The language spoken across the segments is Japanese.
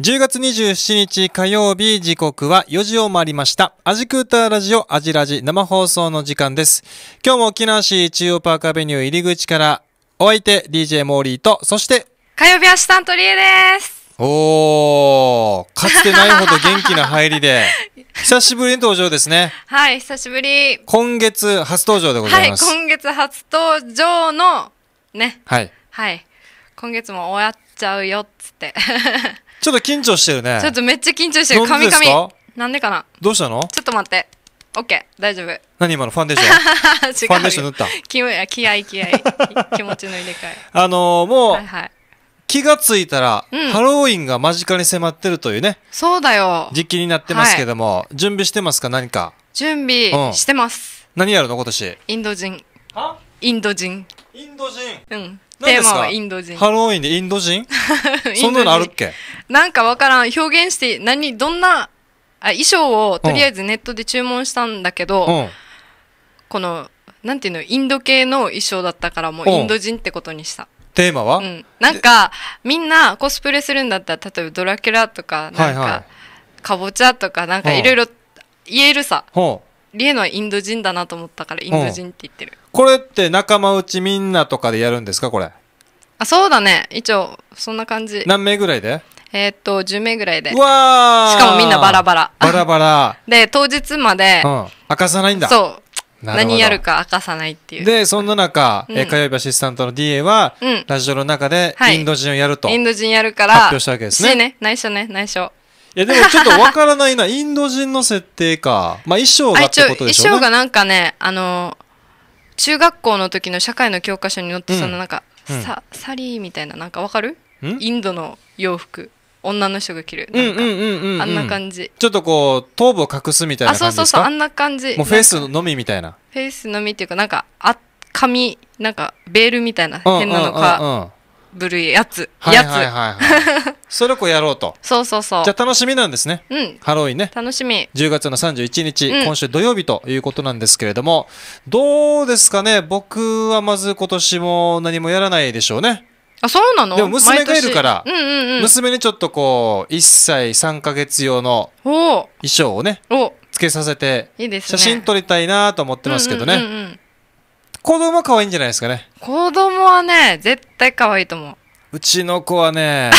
10月27日火曜日時刻は4時を回りました。アジクーターラジオアジラジ生放送の時間です。今日も沖縄市中央パークアベニュー入り口からお相手 DJ モーリーと、そして火曜日アシタントリエです。おー、かつてないほど元気な入りで、久しぶりに登場ですね。はい、久しぶり。今月初登場でございます。はい、今月初登場の、ね。はい。はい。今月も終わっちゃうよっつって。ちょっと緊張してるね。ちょっとめっちゃ緊張してる。カミカミ。なんでかな。どうしたの？ちょっと待って。オッケー、大丈夫。何今のファンデーション。ファンデーション塗った。気合気合気 気持ちの入れ替え。あのー、もう、はいはい、気がついたら、うん、ハロウィンが間近に迫ってるというね。そうだよ。時期になってますけども、はい、準備してますか何か。準備してます。うん、何やるの今年。インド人。インド人。インド人。うん。でもインド人ハロウィンでインド人 そんなのあるっけなんかわからん表現して何どんなあ衣装をとりあえずネットで注文したんだけど、うん、このなんていうのインド系の衣装だったからもうインド人ってことにした、テーマは、うん、なんかみんなコスプレするんだったら例えば「ドラキュラ」とかなんか、はいはい、かぼちゃ」とかなんかいろいろ言えるさ、うん、リエのはインド人だなと思ったからインド人って言ってるこれって仲間内みんなとかでやるんですかこれあそうだね一応そんな感じ何名ぐらいでえー、っと10名ぐらいでしわーかもみんなバラバラバラバラ で当日まで、うん、明かさないんだそう何やるか明かさないっていうでそんな中、うん、え火曜日アシスタントの DA は、うん、ラジオの中でインド人をやると、はい、インド人やるから発表したわけですねね内緒ね内緒いやでもちょっとわからないなインド人の設定かまあ衣装がってことでしょうね衣装がなんかねあのー中学校の時の社会の教科書に載ってそのなんか、うん、ササリーみたいななんかわかるインドの洋服女の人が着るなんか、あんな感じちょっとこう頭部を隠すみたいな感じですかあそうそうそうあんな感じもうフェイスのみみたいなフェイスのみっていうかなんかあ髪なんかベールみたいな変なのか部類やつ、はいはいはいはい、それをこうやろうとそうそうそうじゃあ楽しみなんですね、うん、ハロウィンね楽しみ10月の31日、うん、今週土曜日ということなんですけれどもどうですかね僕はまず今年も何もやらないでしょうねあそうなのでも娘がいるから、うんうんうん、娘にちょっとこう1歳3か月用の衣装をねつけさせて、いいです、ね、写真撮りたいなと思ってますけどね、うんうんうんうん子供可愛いんじゃないですかね子供はね絶対可愛いと思ううちの子はね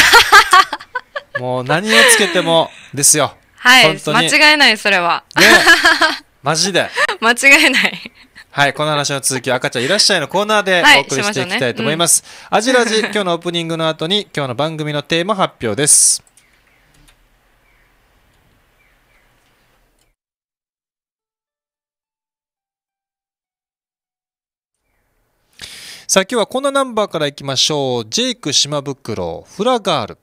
もう何をつけてもですよはい間違いないそれは、ね、マジで 間違いないはい、この話の続きは赤ちゃんいらっしゃいのコーナーでお送りしていきたいと思います。はいししねうん、アジラジ、今日のオープニングの後に今日の番組のテーマ発表です。さあ今日はこんなナンバーからいきましょう。ジェイク島袋、フラガール。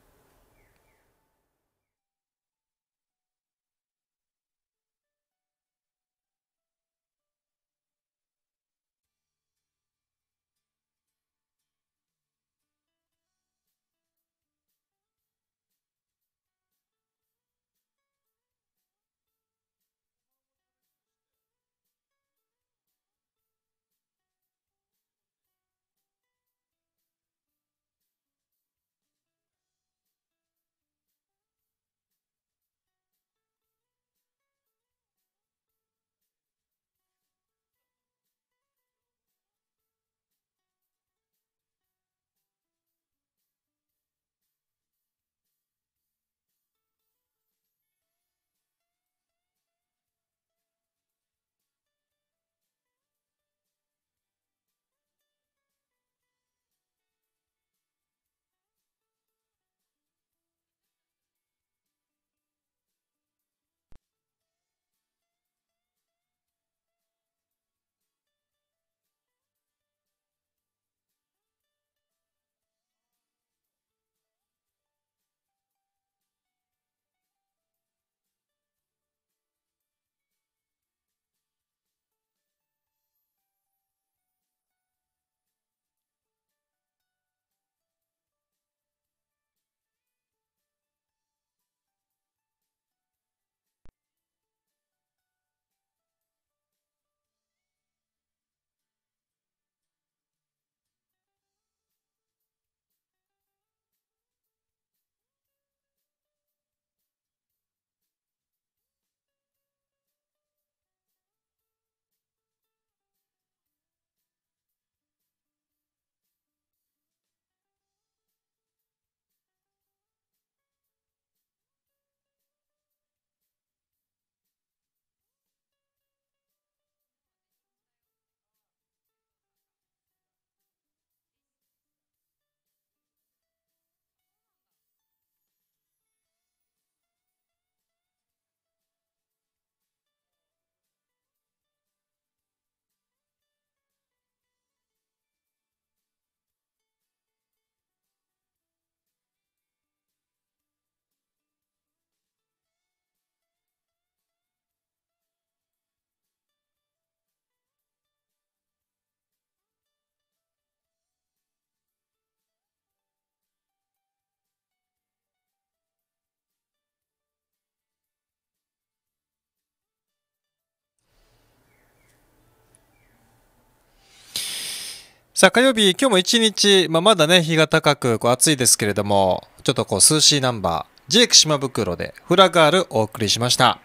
さあ、火曜日、今日も一日、まあ、まだね、日が高く、こう暑いですけれども、ちょっとこう涼しいナンバー、ジェイク島袋でフラガールお送りしました。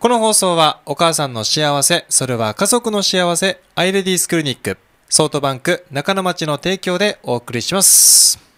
この放送は、お母さんの幸せ、それは家族の幸せ、アイレディースクリニック、ソートバンク中野町の提供でお送りします。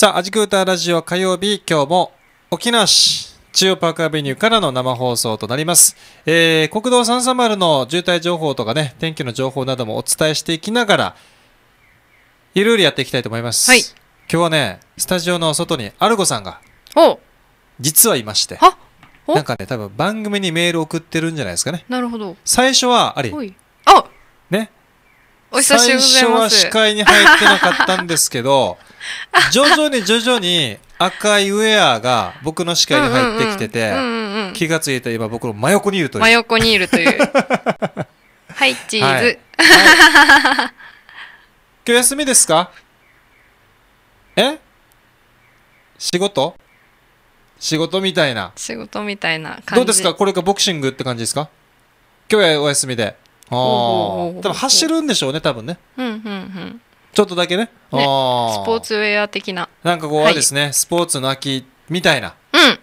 さあ、アジクーターラジオ火曜日、今日も沖縄市中央パークアベニューからの生放送となります。えー、国道330の渋滞情報とかね、天気の情報などもお伝えしていきながら、ゆるゆるやっていきたいと思います。はい。今日はね、スタジオの外にアルゴさんが、実はいまして、なんかね、多分番組にメール送ってるんじゃないですかね。なるほど。最初は、あれ、お久しぶりです。最初は視界に入ってなかったんですけど、徐々に徐々に赤いウェアが僕の視界に入ってきてて、気がついた今僕の真横にいるという。真横にいるという。はい、チーズ。はい、今日休みですかえ仕事仕事みたいな。仕事みたいな感じ。どうですかこれがボクシングって感じですか今日はお休みで。多分走るんでしょうね多分ね、うんうんうんちょっとだけね。ねスポーツウェア的な。なんかこう、あれですね、スポーツの秋みたいな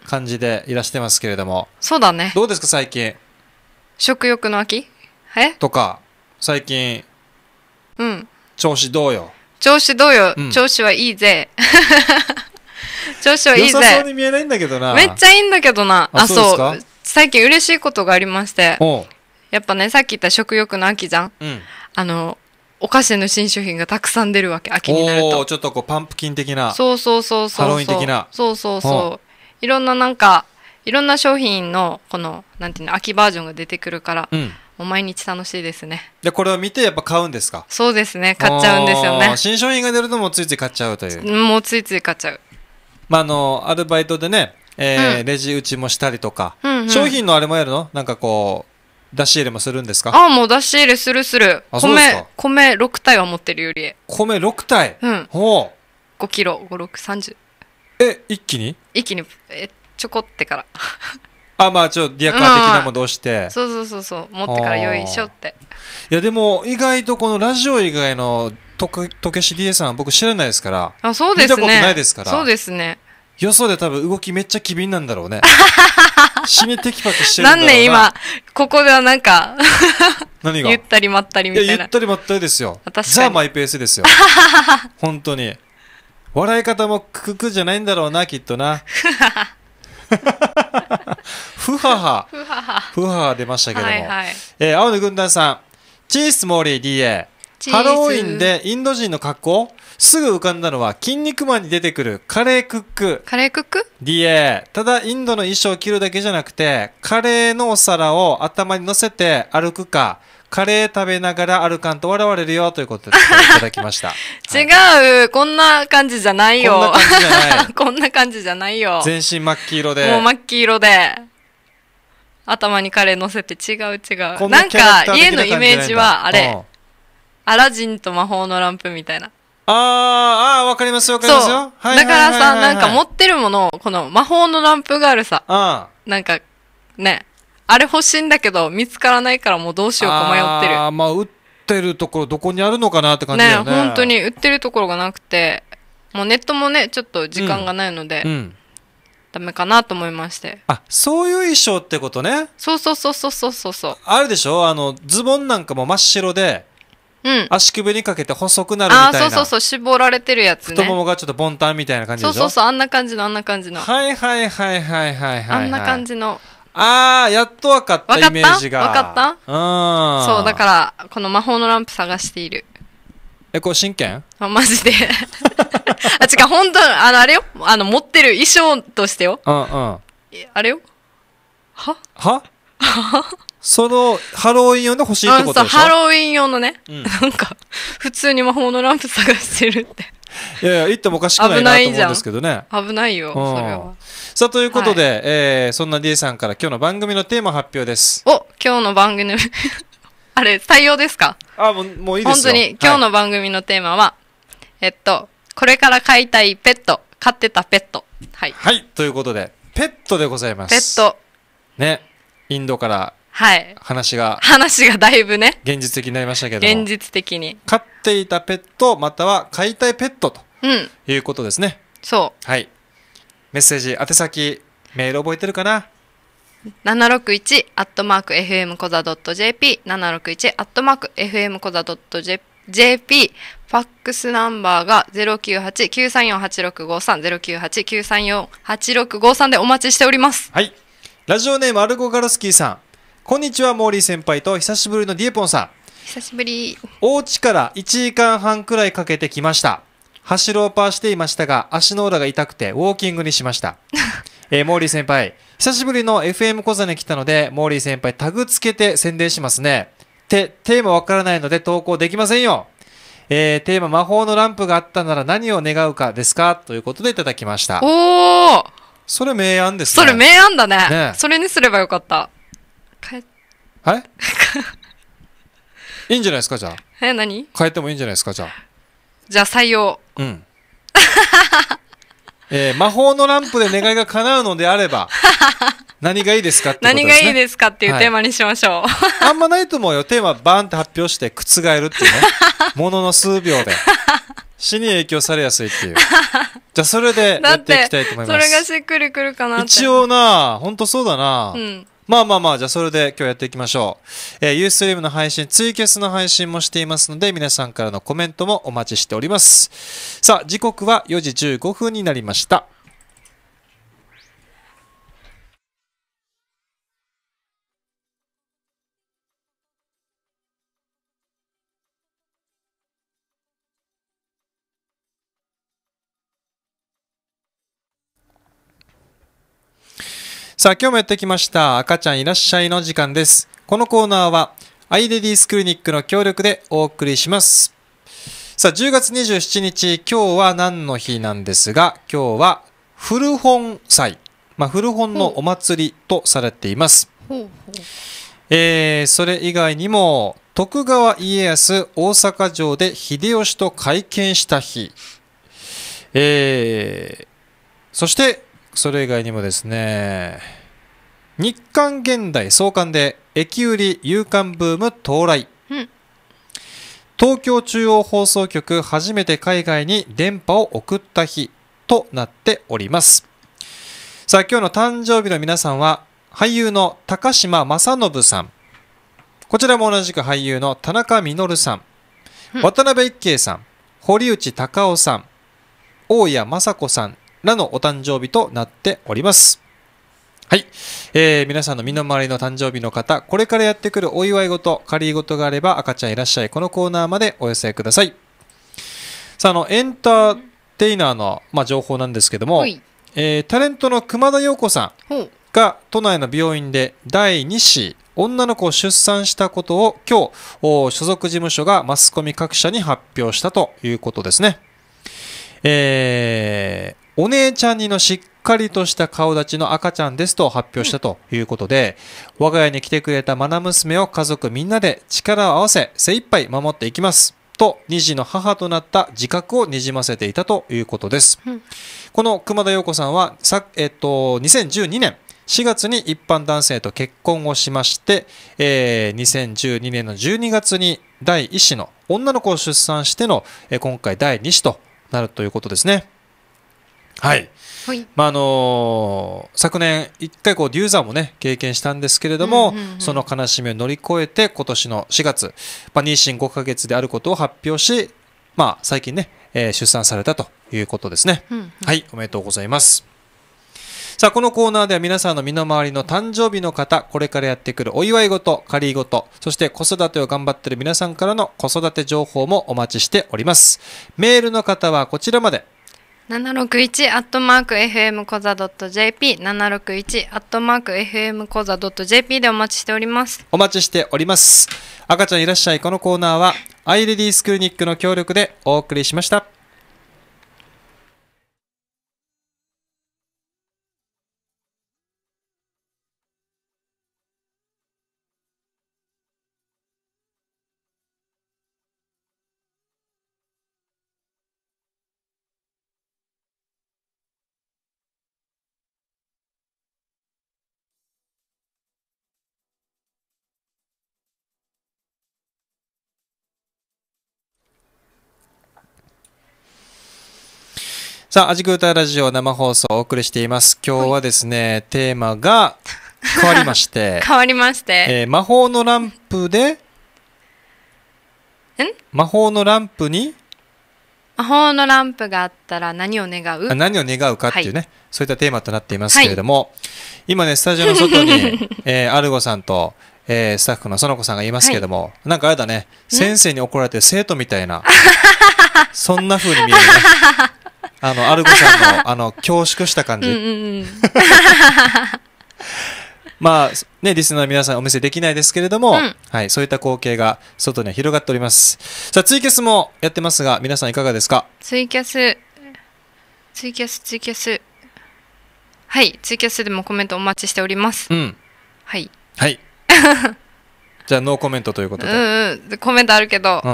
感じでいらしてますけれども。そうだね。どうですか、最近。食欲の秋えとか、最近。うん。調子どうよ。調子どうよ。うん、調子はいいぜ。調子はいいぜ。良さそうに見えないんだけどな。めっちゃいいんだけどな。あ、あそうそう。最近嬉しいことがありまして。うやっぱね、さっき言った食欲の秋じゃん。うん、あの、お菓子の新商品がたくさん出るわけ、秋になると。ちょっとこうパンプキン的な。そうそうそうそう。ハロウィン的な。そうそうそう。いろんななんか、いろんな商品の、この、なんていうの、秋バージョンが出てくるから、うん、もう毎日楽しいですね。で、これを見てやっぱ買うんですかそうですね、買っちゃうんですよね。新商品が出るともうついつい買っちゃうという。もうついつい買っちゃう。まあ、あの、アルバイトでね、えー、うん、レジ打ちもしたりとか、うんうん、商品のあれもやるのなんかこう、出し入れもするんですかあもう出し入れするするす米米6体は持ってるより米6体うんほ5キロ5630え一気に一気にえちょこってから あまあちょっとディアカー的なものをして、そうそうそうそう持ってからよいしょっていやでも意外とこのラジオ以外のとけとけし DA さん僕知らないですからあそうですね見たことないですからそうですねよそで多分動きめっちゃ機敏なんだろうね。死にテキパキしてるんだろうな。何年今、ここではなんか何がゆったりまったりみたいな。いや、ゆったりまったりですよ。ザ・マイペースですよ。本当に。笑い方もククじゃないんだろうな、きっとな。ふはは。ふはは。ふはは出ましたけども。はいはい、えー、青の軍団さん。チースモーリー DA。ハロウィンでインド人の格好すぐ浮かんだのは、筋肉マンに出てくるカレークック。カレークック ?DA。ただ、インドの衣装を着るだけじゃなくて、カレーのお皿を頭に乗せて歩くか、カレー食べながら歩かんと笑われるよということでいただきました。違う、はい、こんな感じじゃないよ。こんな感じじゃない。ないよ。全身真っ黄色で。もう真っ黄色で。頭にカレー乗せて違う違う。なんか、家のイメージはあれ、うん、アラジンと魔法のランプみたいな。ああ、わかりますわかりますよ。はい、だからさ、なんか持ってるもの、この魔法のランプがあるさ。うん。なんか、ね。あれ欲しいんだけど、見つからないからもうどうしようか迷ってる。あまあ、売ってるところどこにあるのかなって感じだよね。ね本当に売ってるところがなくて、もうネットもね、ちょっと時間がないので、うん、うん、ダメかなと思いまして。あ、そういう衣装ってことね。そうそうそうそうそうそう。あるでしょあの、ズボンなんかも真っ白で、うん足首にかけて細くなるみあたいな。そうそうそう絞られてるやつね太ももがちょっとボンタンみたいな感じそでうしょそうそうあんな感じのあんな感じの、はいはいはいはいはいはい。あんな感。じのあやっとわかったかったイメージが。わかったうん。そうだからこの魔法のランプ探しているえ、これ真剣あマジで あ違う本当あのあれよあの持ってる衣装としてようんうん。えあれよはは その、ハロウィン用の欲しいってことでしょハロウィン用のね、うん、なんか、普通に魔法のランプ探してるって。いやいや、言ってもおかしくないなと思うんですけどね。危ないよ、うん、それは。さあ、ということで、はい、えー、そんな D さんから今日の番組のテーマ発表です。お、今日の番組 あれ、採用ですかあ、もう、もういいですよ本当に、今日の番組のテーマは、はい、えっと、これから飼いたいペット、飼ってたペット。はい。はい、ということで、ペットでございます。ペット。ね、インドからはい話が話がだいぶね現実的になりましたけど現実的に飼っていたペットまたは飼いたいペットということですね、うん、そうはいメッセージ宛先メール覚えてるかな761アットマーク FM コザ .jp761 アットマーク FM コザ .jp ファックスナンバーが098-934-8653 098-934-8653でお待ちしております。はい。ラジオネームアルゴガロスキーさん。こんにちはモーリー先輩と久しぶりのディエポンさん久しぶりお家から1時間半くらいかけてきました走ろうパーしていましたが足の裏が痛くてウォーキングにしました えー、モーリー先輩久しぶりの FM 小座に来たのでモーリー先輩タグつけて宣伝しますねてテーマわからないので投稿できませんよえー、テーマ魔法のランプがあったなら何を願うかですかということでいただきましたおおそれ明暗ですねそれ明暗だねねそれにすればよかった変ええいいんじゃないですかじゃあえ何変えてもいいんじゃないですかじゃあじゃあ採用うん えー、魔法のランプで願いが叶うのであれば 何がいいですかってことです、ね、何がいいですかっていうテーマにしましょう、はい、あんまないと思うよテーマバーンって発表して覆るっていうね ものの数秒で死に影響されやすいっていうじゃあそれでやっていきたいと思いますそれがしっくりくるかなって一応な本当そうだなうんまあまあまあ、じゃあそれで今日やっていきましょう。えー、u s t r e の配信、ツイキャスの配信もしていますので、皆さんからのコメントもお待ちしております。さあ、時刻は4時15分になりました。さあ、今日もやってきました。赤ちゃんいらっしゃいの時間です。このコーナーは、アイレディスクリニックの協力でお送りします。さあ、10月27日、今日は何の日なんですが、今日は古本祭。まあ、古本のお祭りとされています。えー、それ以外にも、徳川家康大阪城で秀吉と会見した日。えー、そして、それ以外にもですね、日刊現代創刊で駅売り夕刊ブーム到来。うん東京中央放送局初めて海外に電波を送った日となっておりますさあ今日の誕生日の皆さんは俳優の高島正信さんこちらも同じく俳優の田中稔さん、ん、渡辺一慶さん堀内孝雄さん大谷雅子さんらのお誕生日となっております。はい、えー、皆さんの身の回りの誕生日の方、これからやってくるお祝い事、仮事があれば赤ちゃんいらっしゃい、このコーナーまでお寄せください。さあ、あの、エンターテイナーの、まあ、情報なんですけども、えー、タレントの熊田曜子さんが都内の病院で第2子、女の子を出産したことを今日、所属事務所がマスコミ各社に発表したということですね。えー、お姉ちゃんにのしっかりとした顔立ちの赤ちゃんですと発表したということで、うん、我が家に来てくれたマナ娘を家族みんなで力を合わせ精一杯守っていきますと二児の母となった自覚をにじませていたということです、うん、この熊田陽子さんはさ、えっと、2012年4月に一般男性と結婚をしまして、えー、2012年の12月に第1子の女の子を出産しての、え今回第2子となるということですね。はい、はい、まああのー、昨年一回こうデューザーもね経験したんですけれども、うんうんうん、その悲しみを乗り越えて今年の4月、まあ、妊娠5か月であることを発表し、まあ、最近ね、えー、出産されたということですね、うんうん、はいおめでとうございますさあこのコーナーでは皆さんの身の回りの誕生日の方これからやってくるお祝い事仮事そして子育てを頑張ってる皆さんからの子育て情報もお待ちしておりますメールの方はこちらまで 761-fm コザ .jp、761-fm コザ .jp でお待ちしております。お待ちしております。赤ちゃんいらっしゃい。このコーナーは、アイレディスクリニックの協力でお送りしました。さあ、アジクータラジオ生放送をお送りしています。今日はですね、はい、テーマが変わりまして。変わりまして。えー、魔法のランプで、ん魔法のランプに魔法のランプがあったら何を願う何を願うかっていうね、はい、そういったテーマとなっていますけれども、はい、今ね、スタジオの外に、えー、アルゴさんと、えー、スタッフの園子さんがいますけども、はい、なんかあれだね、先生に怒られて生徒みたいな、そんな風に見えるね。あの、アルゴさんの、あの、恐縮した感じ。うんうんうん、まあ、ね、リスナーの皆さんお見せできないですけれども、うん、はい、そういった光景が外には広がっております。さあ、ツイキャスもやってますが、皆さんいかがですかツイキャス、ツイキャス、ツイキャス。はい、ツイキャスでもコメントお待ちしております。うん。はい。はい。じゃあ、ノーコメントということで。うんうん、コメントあるけど、う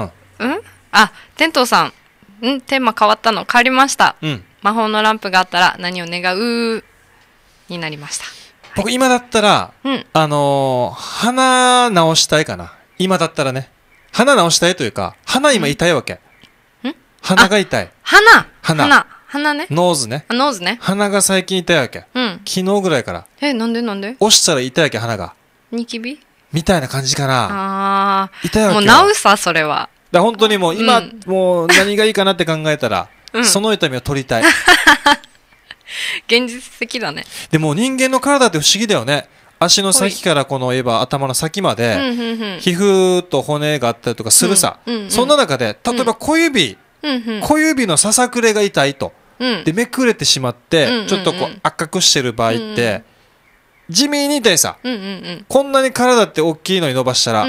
ん。うん、あ、トウさん。うんテーマ変わったの変わりました、うん、魔法のランプがあったら何を願うになりました僕今だったら、うん、あのー、花直したいかな今だったらね花直したいというか花今痛いわけ、うん、鼻が痛い鼻鼻鼻ねノーズねノーズね鼻が最近痛いわけ、うん、昨日ぐらいからえなんでなんで押したら痛いわけ鼻がニキビみたいな感じかなあ痛いわけもう治さそれはだ本当にもう今、うん、もう何がいいかなって考えたら、うん、その痛みを取りたい。現実的だね。でも人間の体って不思議だよね。足の先からこの言えば頭の先まで、皮膚と骨があったりとかするさ。そんな中で、例えば小指、小指のささくれが痛いと。で、めくれてしまって、ちょっとこう赤くしてる場合って、地味に痛いさ、こんなに体って大きいのに伸ばしたら、こ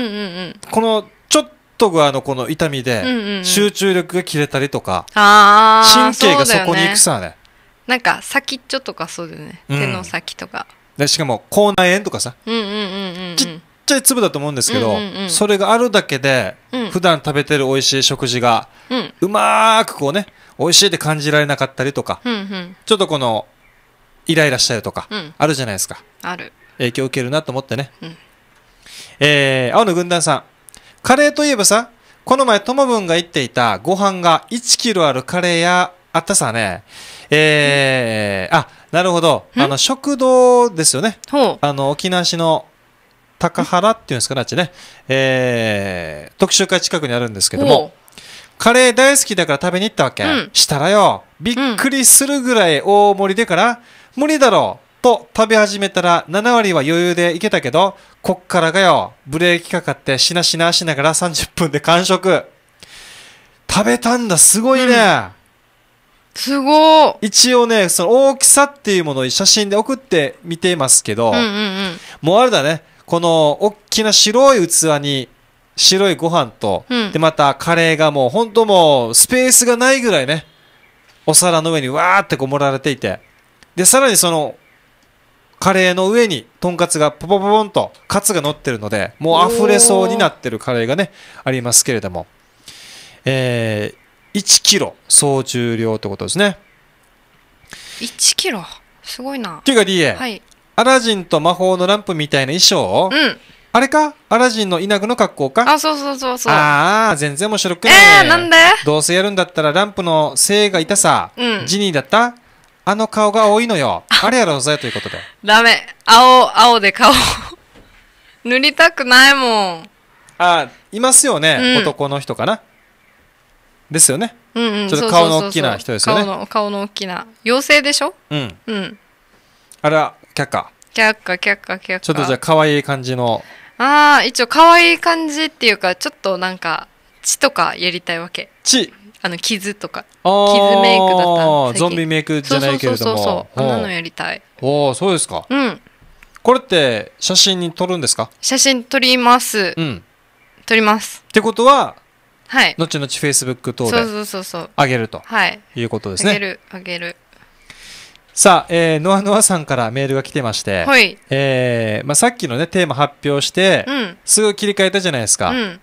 のちょっとあのこの痛みで集中力が切れたりとか、神経がそこに行くさねねなんか先っちょとかそうだよね、手の先とかでしかも口内炎とかさ、ちっちゃい粒だと思うんですけど、それがあるだけで、ん、普段食べてる美味しい食事が、うまくこうね美味しいって感じられなかったりとか、ちょっとこのイライラしたりとか、あるじゃないですかある影響受けるなと思ってね、えー、青の軍団さんカレーといえばさ、この前トもぶンが言っていたご飯が1キロあるカレー屋あったさね。えー、あ、なるほど。あの、食堂ですよね。あの、沖縄市の高原っていうんですかね、あっちね。えー、特集会近くにあるんですけども、カレー大好きだから食べに行ったわけ。うん、したらよ、びっくりするぐらい大盛りでから、無理だろう。と食べ始めたら7割は余裕でいけたけど、こっからがよ、ブレーキかかってしなしなしながら30分で完食。食べたんだ、すごいね。すご一応ね、その大きさっていうものを写真で送ってみていますけど、もうあれだね、この大きな白い器に白いご飯と、でまたカレーがもう本当もうスペースがないぐらいねお皿の上にわーってこもられていてでさらにそのカレーの上にとんかつがポポポポンとカツが乗ってるのでもう溢れそうになってるカレーがねありますけれども、えー、1キロ総重量ってことですね1キロすごいなっていうか DA、はい、アラジンと魔法のランプみたいな衣装、うん、あれかアラジンの稲具の格好かあそうそうそうそうああ全然面白くない、えー、なんでどうせやるんだったらランプの性がいたさ、うん、ジニーだったあの顔が多いのよ。あれやろうぜということで。ダメ。青、青で顔塗りたくないもん。あ、いますよね、うん男の人かな。ですよね。うんうん、ちょっと顔の大きな人ですよねそうそうそう顔の顔の大きな妖精でしょうん。うんあれは却下。却下却下却下ちょっとじゃあ可愛い感じの。ああ一応可愛い感じっていうかちょっとなんか血とかやりたいわけ血。あの傷とか傷メイクだったゾンビメイクじゃないけれどもそうそうそうあんなのやりたいおおそうですかうんこれって写真に撮るんですか写真撮りますうん撮りますってことははい後々フェイスブック等でそうそうそうそうあげるとはいいうことですねあげるあげるさあ、えー、ノアノアさんからメールが来てまして、はいえーまあ、さっきの、ね、テーマ発表して、うん、すぐ切り替えたじゃないですか、うん、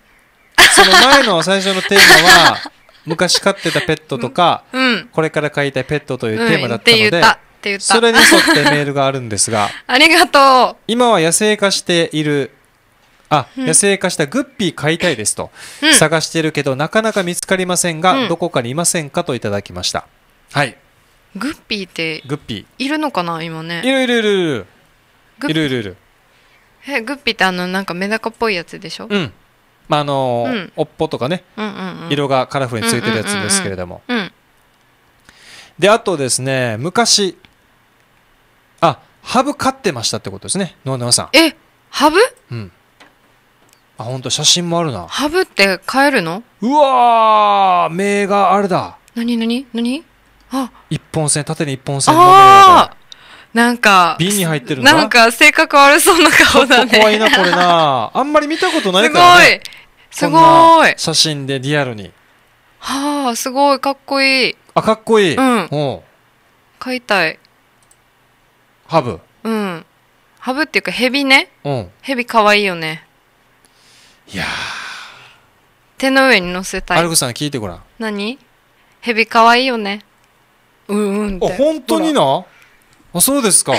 その前の最初のテーマは 昔飼ってたペットとか、うん、これから飼いたいペットというテーマだったので、うんうん、それに沿ってメールがあるんですが ありがとう今は野生化しているあ、うん、野生化したグッピー飼いたいですと、うん、探してるけどなかなか見つかりませんが、うん、どこかにいませんかといただきましたはいグッピーってグッピーいるのかな今ねいるいるいるいるいるいるいるえグッピーってあのなんかメダカっぽいやつでしょうんまああのーうん、おっぽとかね、うんうんうん、色がカラフルについてるやつですけれども、うんうんうんうん、であとですね昔あハブ飼ってましたってことですね野々さんえハブうんあ本当写真もあるなハブって飼えるのうわー目があれだ何何何あ一本線縦に一本線の目があなんか、瓶に入ってるなんか性格悪そうな顔だね。怖いな、これな。あんまり見たことないからね。すごい。すごい。写真でリアルに。はあ、すごい、かっこいい。あ、かっこいい。うん。買いたい。ハブ。うん。ハブっていうか、ヘビね。うん。ヘビかわいいよね。いや手の上に乗せたい。アルグさん聞いてごらん。何ヘビかわいいよね。うんうんあ、本当になあそうですか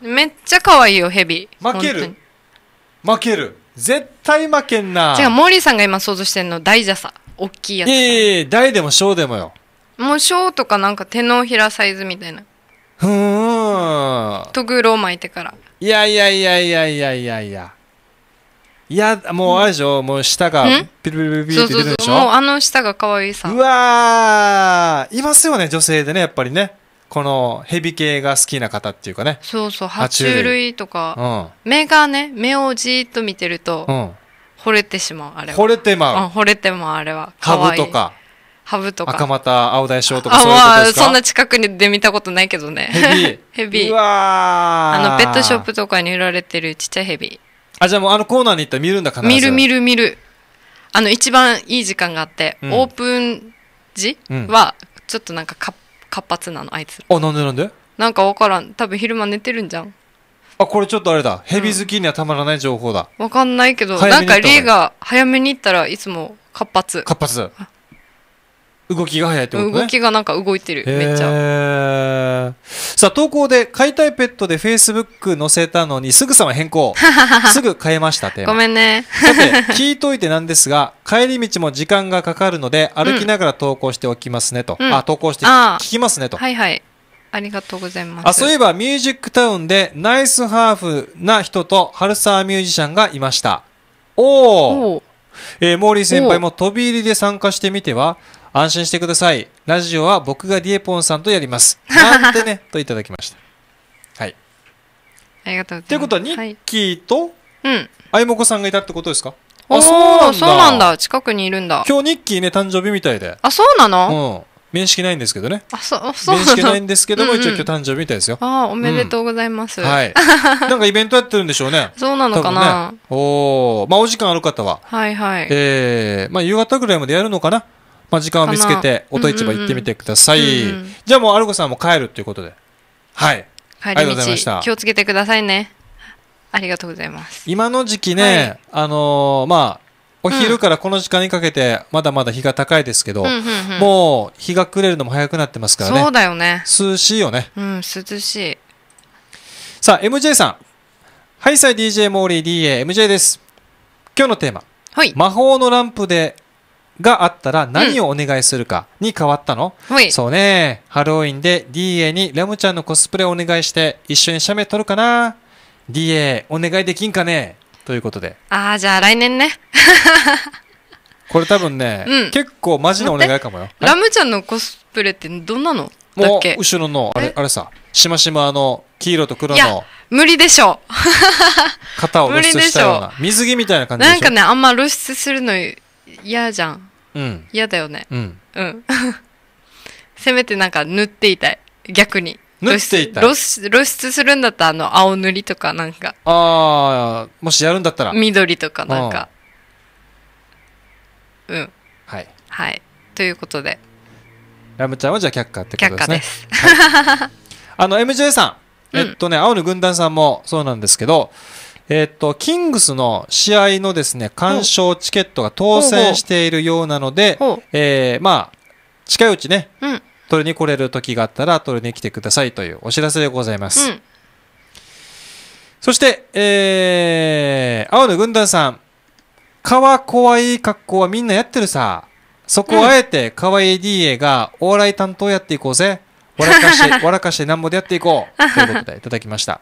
めっちゃ可愛いよヘビ負ける負ける絶対負けんな違うモーリーさんが今想像してるの大じゃさ大きいやついやいえ、大でも小でもよもう小とかなんか手のひらサイズみたいなふーんとぐろを巻いてからいやいやいやいやいやいやいやいやもうあれでしょ、うん、もう舌がピルピルピルピルって出るでしょそうそうそうもうあの舌が可愛いさうわーいますよね女性でねやっぱりねこのヘビ系が好きな方っていうかねそうそう爬虫類とか、うん、目がね目をじーっと見てると、うん、惚れてしまうあれは惚れてまう、惚れてまうあれはハブとかハブとか赤股青大将とかそういうことですか、まあ、そんな近くで見たことないけどねヘビヘビあのペットショップとかに売られてるちっちゃいヘビあじゃあもうあのコーナーに行ったら見るんだ必ず見る見る見るあの一番いい時間があって、うん、オープン時はちょっとなんか活活発なのあいつあなんでなんでなんか分からん多分昼間寝てるんじゃんあこれちょっとあれだヘビ好きにはたまらない情報だ、分かんないけどなんかリーが早めに行ったらいつも活発活発動きが速いってことね動きがなんか動いてるめっちゃさあ投稿で「飼いたいペット」でフェイスブック載せたのにすぐさま変更 すぐ変えましたってごめんねさて聞いといてなんですが帰り道も時間がかかるので歩きながら投稿しておきますねと、うん、あ投稿して聞きますねとはいはいありがとうございますあそういえばミュージックタウンでナイスハーフな人とハルサーミュージシャンがいましたおおえー、モーリー先輩も飛び入りで参加してみては安心してください。ラジオは僕がディエポンさんとやります。なんてね、といただきました。はい。ありがとうございます。ということは、ニッキーと、うん。あいもこさんがいたってことですかあ、そうなんだ。そうなんだ。近くにいるんだ。今日ニッキーね、誕生日みたいで。あ、そうなのうん。面識ないんですけどね。あ、そう、そう面識ないんですけども、うんうん、一応今日誕生日みたいですよ。ああ、おめでとうございます。うん、はい。なんかイベントやってるんでしょうね。そうなのかな。ね、おお、まあお時間ある方は。はいはい。ええー、まあ夕方ぐらいまでやるのかな。まあ、時間を見つけて音市場行ってみてください、うんうんうん、じゃあもうアルコさんも帰るということではい帰りがとうございました。気をつけてくださいねありがとうございます今の時期ね、はい、あのー、まあお昼からこの時間にかけてまだまだ日が高いですけど、うんうんうん、もう日が暮れるのも早くなってますからねそうだよね涼しいよねうん涼しいさあ MJ さんハイサイ DJ モーリー DAMJ です今日のテーマ、はい、魔法のランプでがあったら何をお願いするかに変わったの、うん、そうねハロウィンで DA にラムちゃんのコスプレをお願いして一緒に写メ撮るかな DA お願いできんかねということでああじゃあ来年ね これ多分ね、うん、結構マジなお願いかもよ、ラムちゃんのコスプレってどんなのだっけ後ろのあれあれさしましまの黄色と黒の無理でしょう肩を露出したような水着みたいな感じでしょなんかねあんま露出するの嫌じゃん嫌だよね。うん。うん。せめてなんか塗っていたい。逆に。塗っていたい露出露出するんだったらあの青塗りとかなんか。ああ、もしやるんだったら。緑とかなんか。うん。はい。はい。ということで。ラムちゃんはじゃあ却下ってことですね。却下です。はい、あの、MJ さん。えっとね、青の軍団さんもそうなんですけど、えっと、キングスの試合のですね、鑑賞チケットが当選しているようなので、えー、まあ、近いうちね、うん、取りに来れる時があったら取りに来てくださいというお知らせでございます。うん、そして、えー、青の軍団さん、川怖い格好はみんなやってるさ。そこをあえて川井い DA がお笑い担当やっていこうぜ。笑かし笑かしてなんぼでやっていこう。ということでいただきました。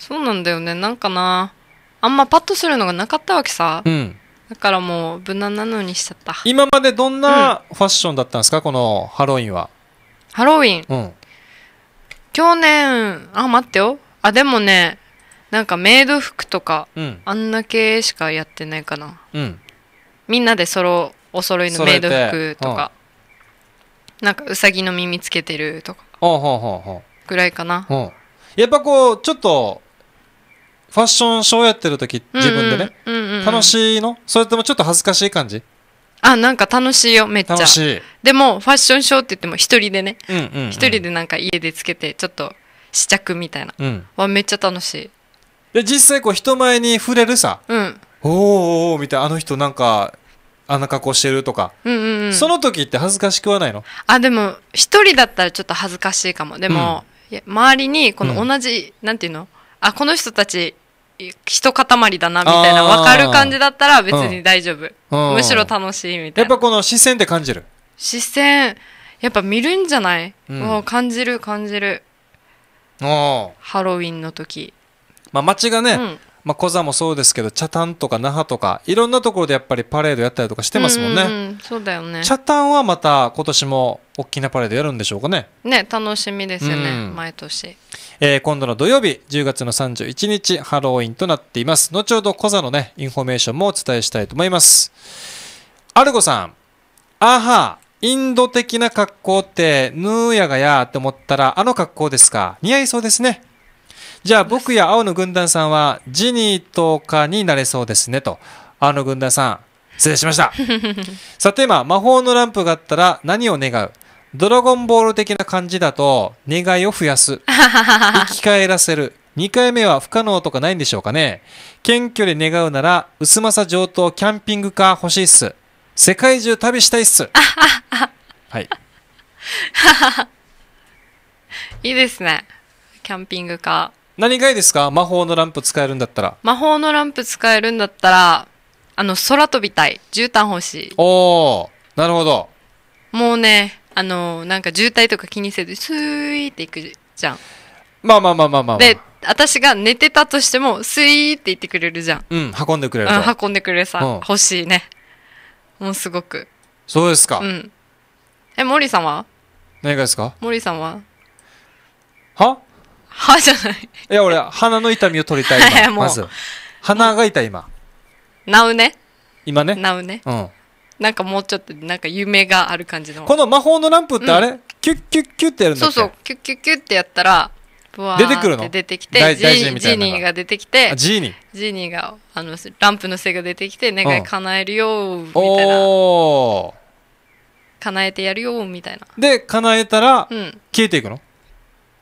そうなんだよねなんかなあんまパッとするのがなかったわけさ、うん、だからもう無難なのにしちゃった今までどんなファッションだったんですか、うん、このハロウィンはハロウィン、うん、去年あ待ってよあでもねなんかメイド服とか、うん、あんな系しかやってないかな、うん、みんなでそろお揃いのメイド服とか、うなんかうさぎの耳つけてるとかぐらいかな、やっぱこうちょっとファッションショーやってる時、自分でね、うんうん楽しいのそれともちょっと恥ずかしい感じあ、なんか楽しいよ、めっちゃ。楽しい。でも、ファッションショーって言っても一人でね、一、うんうん、人でなんか家でつけて、ちょっと試着みたいな。うん、わ、めっちゃ楽しい。で、実際こう人前に触れるさ、うん、おーおーみたいな、あの人なんか、あんな格好してるとか、うんうんうん、その時って恥ずかしくはないのあ、でも、一人だったらちょっと恥ずかしいかも。でも、うん、周りに、この同じ、うん、なんていうのあ、この人たち一塊だなみたいな分かる感じだったら別に大丈夫、むしろ楽しいみたいなやっぱこの視線って感じる視線やっぱ見るんじゃない、うん、もう感じる感じるハロウィンの時、まあ、街がね、うん、まあ、コザもそうですけど北谷とか那覇とかいろんなところでやっぱりパレードやったりとかしてますもんね、うんうん、そうだよね北谷はまた今年も大きなパレードやるんでしょうかねね楽しみですよね、うん、毎年えー、今度の土曜日10月の31日ハロウィンとなっています後ほどコザのねインフォメーションもお伝えしたいと思いますアルゴさんあは、インド的な格好ってヌーヤやーって思ったらあの格好ですか似合いそうですねじゃあ僕や青の軍団さんはジニーとかになれそうですねと青の軍団さん失礼しました さて、今、魔法のランプがあったら何を願うドラゴンボール的な感じだと、願いを増やす。生き返らせる。2回目は不可能とかないんでしょうかね。謙虚で願うなら、薄政上等キャンピングカー欲しいっす。世界中旅したいっす。はい。いいですね。キャンピングカー。何がいいですか魔法のランプ使えるんだったら。魔法のランプ使えるんだったら、あの、空飛びたい。絨毯欲しい。おー、なるほど。もうね、あのなんか渋滞とか気にせずスーっていくじゃんまあまあまあまあまあ、まあ、で私が寝てたとしてもスイーって言ってくれるじゃんうん運んでくれる運んでくれるさ、うん欲しいねもうすごくそうですか、うんえ森さんは何がですか森さんはは歯じゃないいや俺鼻の痛みを取りたい いいまず鼻が痛い今なうね今ねなうねうんなんかもうちょっとなんか夢がある感じのこの魔法のランプってあれ、うん、キュッキュッキュッってやるんだっけそうそうキュッキュッキュッってやったら出てくるの出てきてジーニーが出てきてジーニージーニーがあのランプの背が出てきて願い叶えるよ、みたいな、うん、叶えてやるよみたいなで叶えたら、消えていくの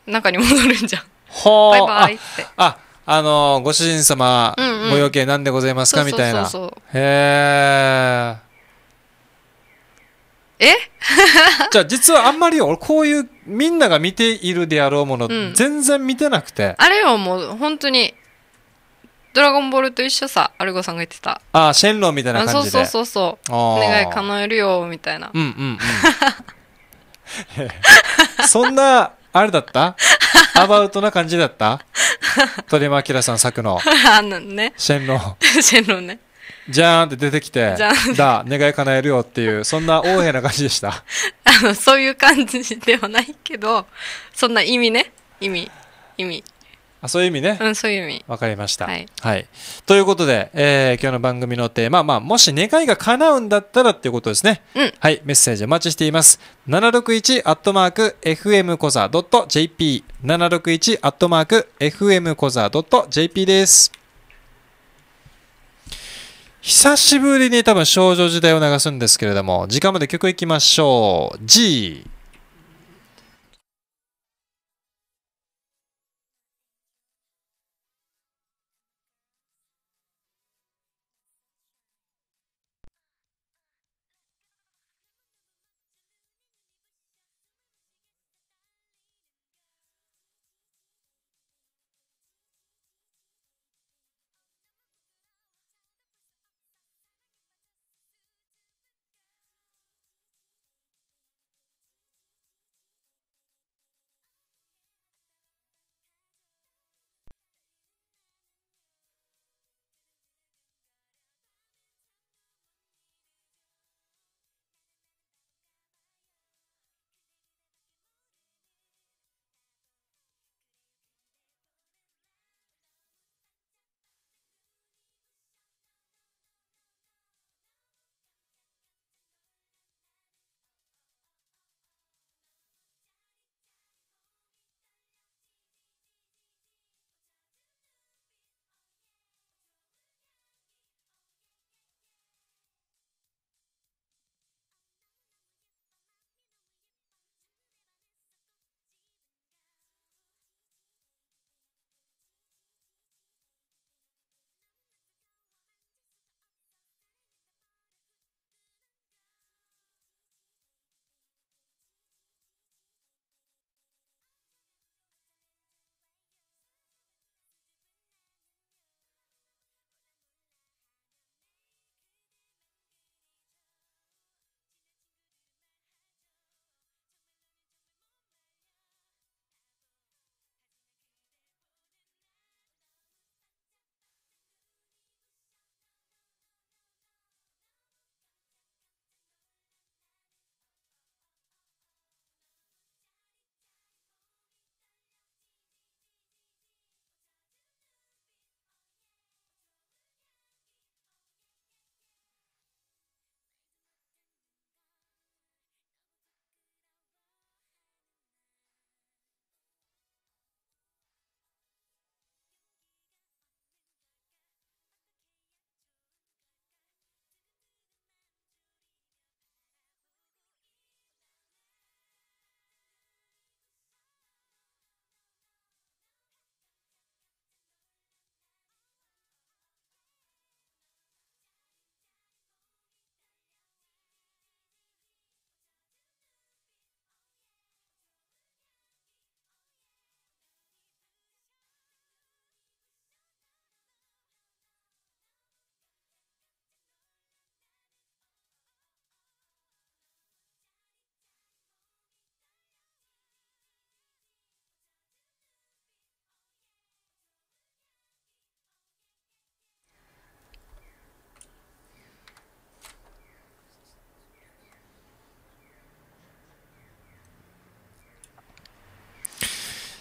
中に戻るんじゃんはあバイバイってああのー、ご主人様、うんうん、ご用件なんでございますかみたいなへええ じゃあ実はあんまり俺こういうみんなが見ているであろうもの、全然見てなくてあれよもう本当にドラゴンボールと一緒さアルゴさんが言ってたああシェンロンみたいな感じでそうそうそうそうお願い叶えるよみたいなうんうんうんそんなあれだったアバウトな感じだった鳥山明さん作の あのねシェンロン シェンロンねじゃーんって出てきて、じゃんだ、願い叶えるよっていう、そんな大変な感じでした。あの、そういう感じではないけど、そんな意味ね。意味、意味。あそういう意味ね。うん、そういう意味。わかりました、はい。はい。ということで、えー、今日の番組のテーマ、まあ、もし願いが叶うんだったらっていうことですね。うん。はい、メッセージお待ちしています。761アットマーク fmcoza.jp。761アットマーク fmcoza.jp です。久しぶりに多分少女時代を流すんですけれども、時間まで曲いきましょう。G。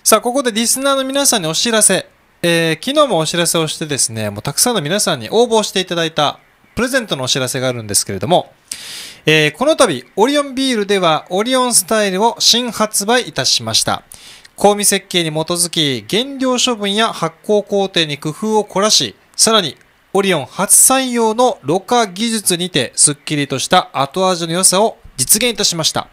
さあ、ここでリスナーの皆さんにお知らせ。えー、昨日もお知らせをしてですね、もうたくさんの皆さんに応募していただいたプレゼントのお知らせがあるんですけれども、えー、この度、オリオンビールではオリオンスタイルを新発売いたしました。香味設計に基づき、原料処分や発酵工程に工夫を凝らし、さらに、オリオン初採用のろ過技術にて、すっきりとした後味の良さを実現いたしました。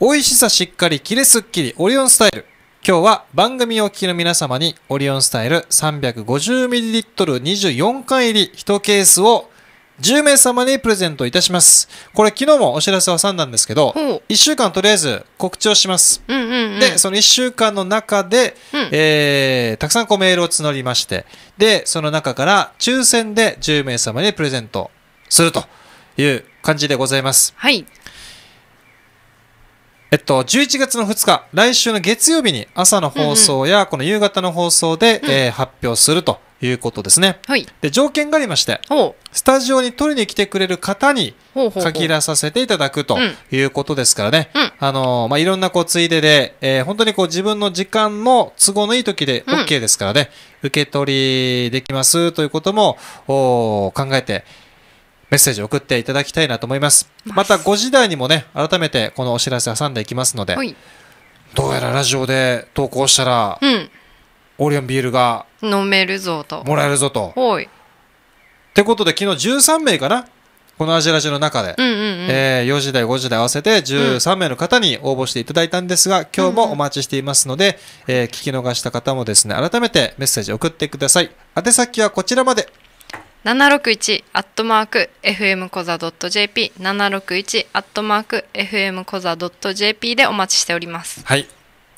美味しさしっかり、キレすっきり、オリオンスタイル。今日は番組をお聞きの皆様にオリオンスタイル 350ml24 缶入り1ケースを10名様にプレゼントいたします。これ昨日もお知らせは3なんですけど、うん、1週間とりあえず告知をします。うんうんうん、で、その1週間の中で、うん、えー、たくさんメールを募りまして、で、その中から抽選で10名様にプレゼントするという感じでございます。はい。えっと、11月の2日、来週の月曜日に朝の放送や、この夕方の放送で、え発表するということですね。はい、で条件がありまして、スタジオに取りに来てくれる方に限らさせていただくということですからね、うんあのまあ、いろんなこうついでで、えー、本当にこう自分の時間の都合のいい時で OK ですからね、うん、受け取りできますということも考えてメッセージを送っていただきたいなと思います。また5時台にもね、改めてこのお知らせ挟んでいきますので、どうやらラジオで投稿したら、うん、オリオンビールが飲めるぞと。もらえるぞと。はい。ってことで昨日13名かなこのアジラジの中で、え4時台、5時台合わせて13名の方に応募していただいたんですが、今日もお待ちしていますので、えー、聞き逃した方もですね、改めてメッセージ送ってください。宛先はこちらまで。761アットマーク FM コザ .jp 761アットマーク FM コザ .jp でお待ちしておりますはい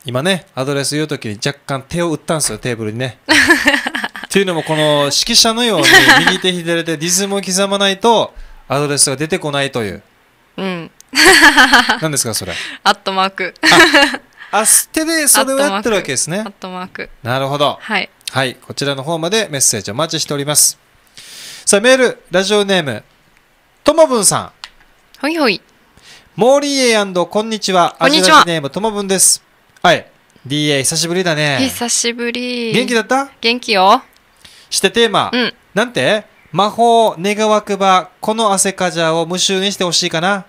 今ねアドレス言う時に若干手を打ったんですよテーブルにねって いうのもこの指揮者のように右手左手リズムを刻まないとアドレスが出てこないといううん何ですかそれアットマークあ捨てでそれをやってるわけですね アットマークなるほどはい、はい、こちらの方までメッセージお待ちしておりますさあ、メール、ラジオネーム、ともぶんさん。はいはい。モーリーエこんにちは。アジラジネーム、ともぶんです。はい。DA、久しぶりだね。久しぶり。元気だった元気よ。してテーマ。うん。なんて魔法願わくば、この汗かじゃを無臭にしてほしいかな。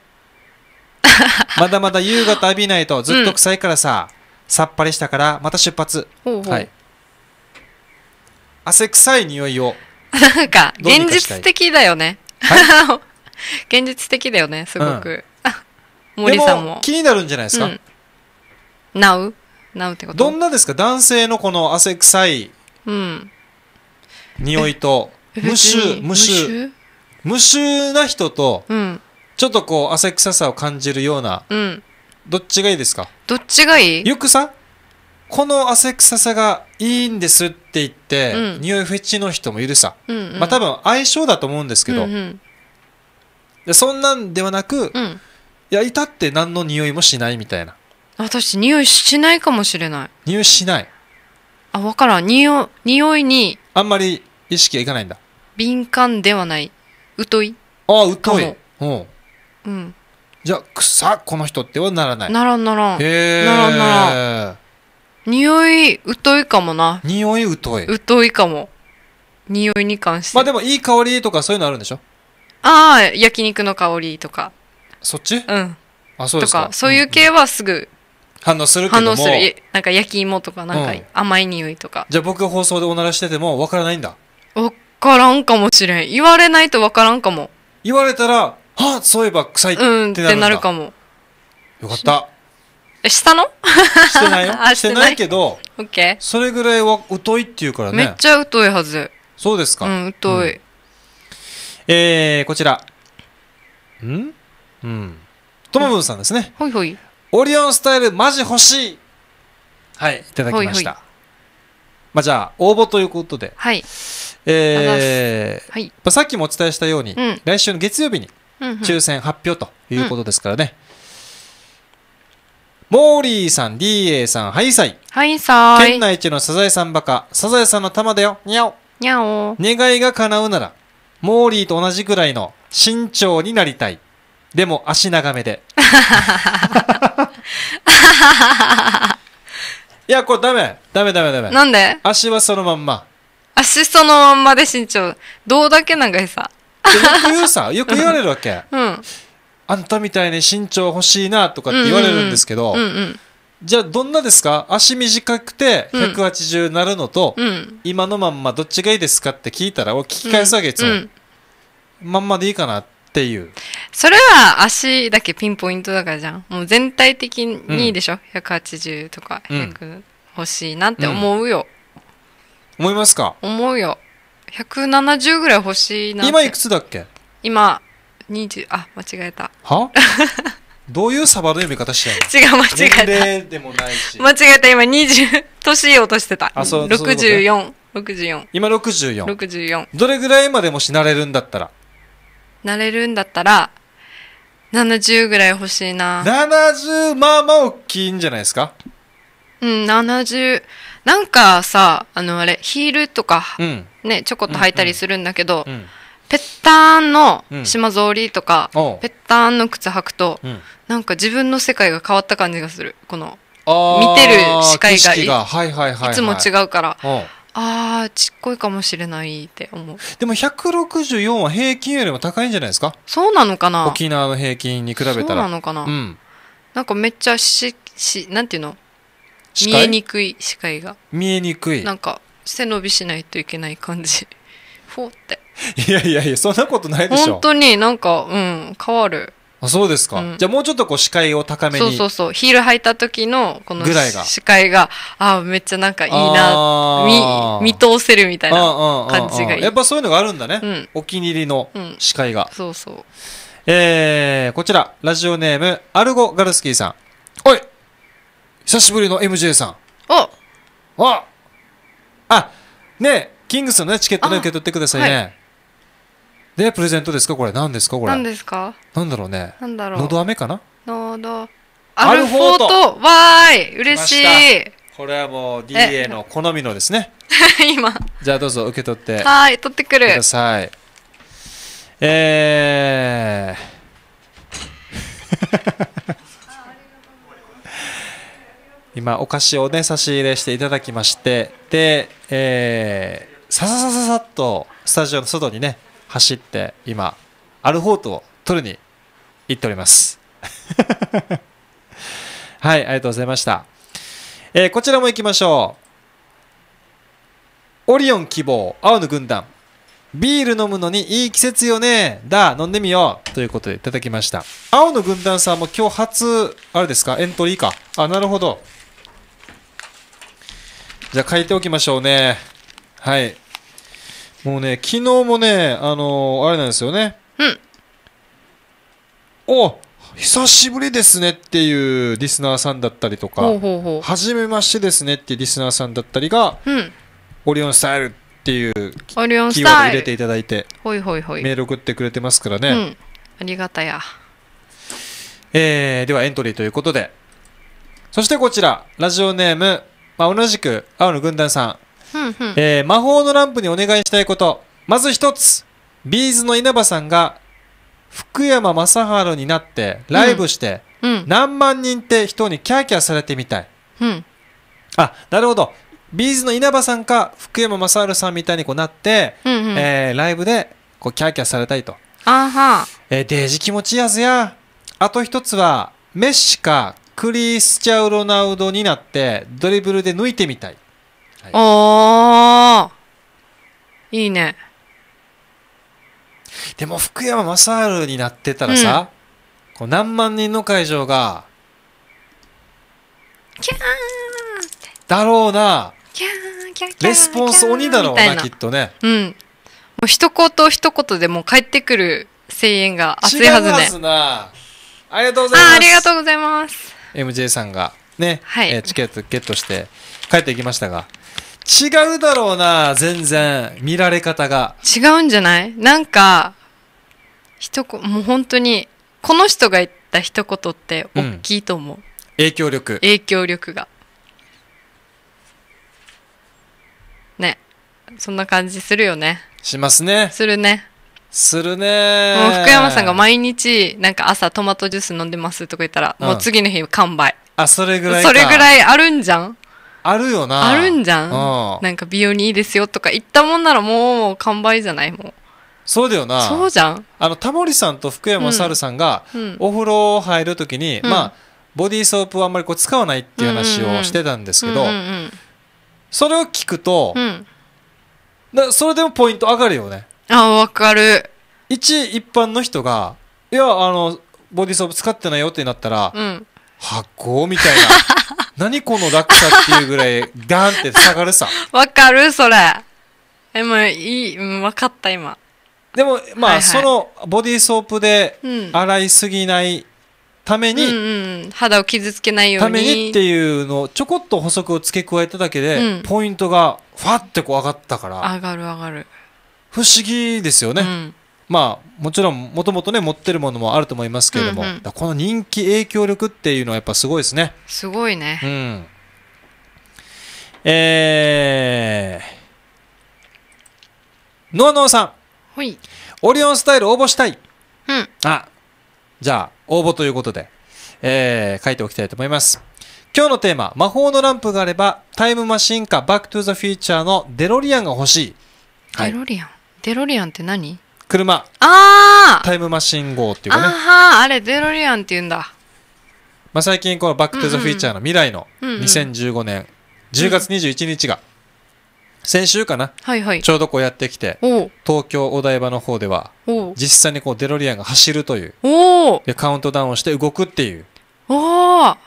まだまだ夕方浴びないとずっと臭いからさ、うん、さっぱりしたからまた出発。ほうほうはい。汗臭い匂いをなんか、現実的だよね。はい、現実的だよね、すごく。うん、森さんも。も気になるんじゃないですか、うん、なうなうってことどんなですか男性のこの汗臭い、うん、匂いと、無臭、無臭。無臭な人と、うん、ちょっとこう、汗臭さを感じるような、うん、どっちがいいですかどっちがいいよくさ、この汗臭さがいいんですって言って、うん、匂いフェチの人もいるさ、うんうん、まあ多分相性だと思うんですけど、うんうん、でそんなんではなく、うん、いやいたって何の匂いもしないみたいな私匂いしないかもしれない匂いしないあ分からん匂匂いにあんまり意識がいかないんだ敏感ではない疎いああ疎いうんうんじゃあ草この人ってはならないならんならんへえならんならん匂い疎いかもな匂い疎い疎いかも匂いに関してまあでもいい香りとかそういうのあるんでしょああ焼肉の香りとかそっちうんあそうですかとかそういう系はすぐ、反応するけど反応するなんか焼き芋とかなんか甘い匂いとかじゃあ僕が放送でおならしててもわからないんだわからんかもしれん言われないとわからんかも言われたらはあそういえば臭いってうなるんんってなるかもよかったしたの してないよ してないけど OK それぐらいは疎いっていうからねめっちゃ疎いはずそうですかうん疎い、うん、えー、こちらんうんトムぶんさんですね、ほいほいオリオンスタイルマジ欲しいはいいただきましたまあ、じゃあ応募ということで、はいえーはい、さっきもお伝えしたように、うん、来週の月曜日に抽選発表ということですからね、うんうんモーリーさん、DA さん、ハイサイ。ハイサイ。県内一のサザエさんバカ。サザエさんの玉だよ。にゃお。にゃお。願いが叶うなら、モーリーと同じくらいの身長になりたい。でも足長めで。いや、これダメ。ダメダメダメ。なんで足はそのまんま。足そのまんまで身長。どうだけ長いさ。よく言うさ。よく言われるわけ。うん。あんたみたいに身長欲しいなとかって言われるんですけど、じゃあどんなですか足短くて180なるのと、うん、今のまんまどっちがいいですかって聞いたら、聞き返すわけですよ。うんうん、まんまでいいかなっていう。それは足だけピンポイントだからじゃん。もう全体的にでしょ、うん、180とか100欲しいなって思うよ。思いますか思うよ。170ぐらい欲しいな今いくつだっけ今20あ間違えたはどういうサバの読み方してんの違う間違えた年齢でもないし間違えた今20年落としてたあそう6464今6464 64どれぐらいまでもしなれるんだったらなれるんだったら70ぐらい欲しいな70まあまあ大きいんじゃないですかうん70なんかさあのあれヒールとか、うん、ねちょこっと履いたりするんだけど、うんうんぺったんの島ぞうりとか、うん、ぺったんの靴履くと、うん、なんか自分の世界が変わった感じがするこの見てる視界がいが、はいはいはい、はい、いつも違うから。ああ、ちっこいかもしれないって思うでも164は平均よりも高いんじゃないですかそうなのかな沖縄の平均に比べたらそうなのかな、うん、なんかめっちゃししなんていうの見えにくい視界が見えにくいなんか背伸びしないといけない感じフォーって いやいやいや、そんなことないでしょ。本当になんか、うん、変わる。あそうですか、うん、じゃあもうちょっとこう視界を高めにそうそうそうヒール履いた時のこの視界があめっちゃなんかいいな見見通せるみたいな感じがいいやっぱそういうのがあるんだね、うん、お気に入りの視界が、うん、そうそうえー、こちらラジオネームアルゴ・ガルスキーさんおい久しぶりの MJ さんおああねえキングスの、ね、チケットね受け取ってくださいねでプレゼントですかこれ何ですかこれ何ですかなんだろうねなだろうの飴かな喉。アルフォートわーい嬉しいこれはもう DA の好みのですね 今じゃあどうぞ受け取ってはい取ってくるくださいえー 今お菓子をね差し入れしていただきましてで、えー、ささささっとスタジオの外にね走って今アルフォートを取るに行っております はいありがとうございました、えー、こちらも行きましょうオリオン希望青の軍団ビール飲むのにいい季節よねだ飲んでみようということでいただきました青の軍団さんも今日初あれですかエントリーかあなるほどじゃあ書いておきましょうねはいもうね、昨日もね、あのー、あれなんですよね。うん。お久しぶりですねっていうリスナーさんだったりとか、はじめましてですねっていうリスナーさんだったりが、うん、オリオンスタイルっていうキーワード入れていただいて、ほいほいほいメール送ってくれてますからね。うん、ありがたや。えー、ではエントリーということで、そしてこちら、ラジオネーム、まあ、同じく青の軍団さん、えー、魔法のランプにお願いしたいこと。まず一つ、ビーズの稲葉さんが福山雅治になってライブして、うん、何万人って人にキャーキャーされてみたい。うん、あ、なるほど。ビーズの稲葉さんか福山雅治さんみたいにこうなって、うんうん、えー、ライブでこうキャーキャーされたいと。あはえー、デージ気持ちいいやずや。あと一つは、メッシかクリスチャウ・ロナウドになってドリブルで抜いてみたい。ああいいねでも福山雅治になってたらさ、うん、こう何万人の会場がキャーンだろうなキャーキャーレスポンス鬼だろうなきっとねうんもう一言一言でもう帰ってくる声援が熱いはずねありがとうございますありがとうございます MJ さんがね、はい、えー、チケットゲットして帰っていきましたが違うだろうな全然見られ方が違うんじゃないなんか一言もう本当にこの人が言った一言って大きいと思う、うん、影響力影響力がねそんな感じするよねしますねするねするねもう福山さんが毎日なんか朝トマトジュース飲んでますとか言ったら、うん、もう次の日完売あそれぐらいそれぐらいあるんじゃんあるよなあるんじゃん、うん、なんか美容にいいですよとか言ったもんならもう完売じゃないもんそうだよなそうじゃんあのタモリさんと福山猿さんが、うん、お風呂入る時に、うん、まあボディーソープはあんまりこう使わないっていう話をしてたんですけど、それを聞くと、だそれでもポイント上がるよねあわかる一一般の人がいやあのボディーソープ使ってないよってなったら、うん、発酵みたいな 何この落差っていうぐらいガンって下がるさ わかるそれえ、もいい、うん、分かった今でもまあ、はいはい、そのボディーソープで洗いすぎないために、うんうんうん、肌を傷つけないようにためにっていうのをちょこっと補足を付け加えただけで、うん、ポイントがファッてこう上がったから上がる上がる不思議ですよね、うんまあ、もちろんもともとね持ってるものもあると思いますけれども、うんうん、この人気影響力っていうのはやっぱすごいですねすごいねうんえー、ノーノーさんはいオリオンスタイル応募したい、うん、あじゃあ応募ということで、えー、書いておきたいと思います今日のテーマ魔法のランプがあればタイムマシンかバックトゥザフューチャーのデロリアンが欲しい、い、デロリアンデロリアンって何車あタイムマシン号っていうかねああれデロリアンっていうんだ、まあ、最近この「バック・トゥ・ザ・フィーチャー」の未来の2015年10月21日が先週かな、はいはい、ちょうどこうやってきて東京お台場の方では実際にこうデロリアンが走るというでカウントダウンをして動くっていうおっ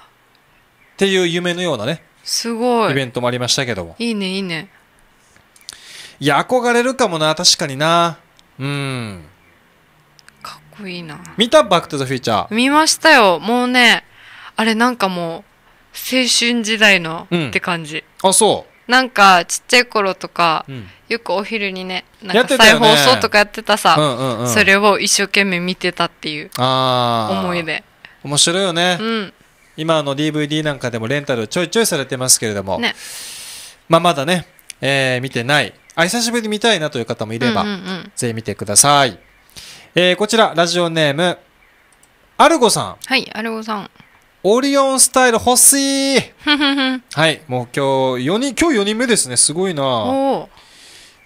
ていう夢のようなねすごいイベントもありましたけどもいいねいいねいや憧れるかもな確かになうんかっこいいな見たバック・トゥ・ザ・フューチャー見ましたよもうねあれなんかもう青春時代のって感じ、うん、あそうなんかちっちゃい頃とか、うん、よくお昼にねなんか再放送とかやってたさ、ねうんうん、それを一生懸命見てたっていう思い出面白いよね、うん、今の DVD なんかでもレンタルちょいちょいされてますけれども、ねまあ、まだね、えー、見てないあ、久しぶりに見たいなという方もいれば、うんうんうん、ぜひ見てください。えー、こちら、ラジオネーム、アルゴさん。はい、アルゴさん。オリオンスタイル欲しい はい、もう今日4人、今日4人目ですね。すごいなお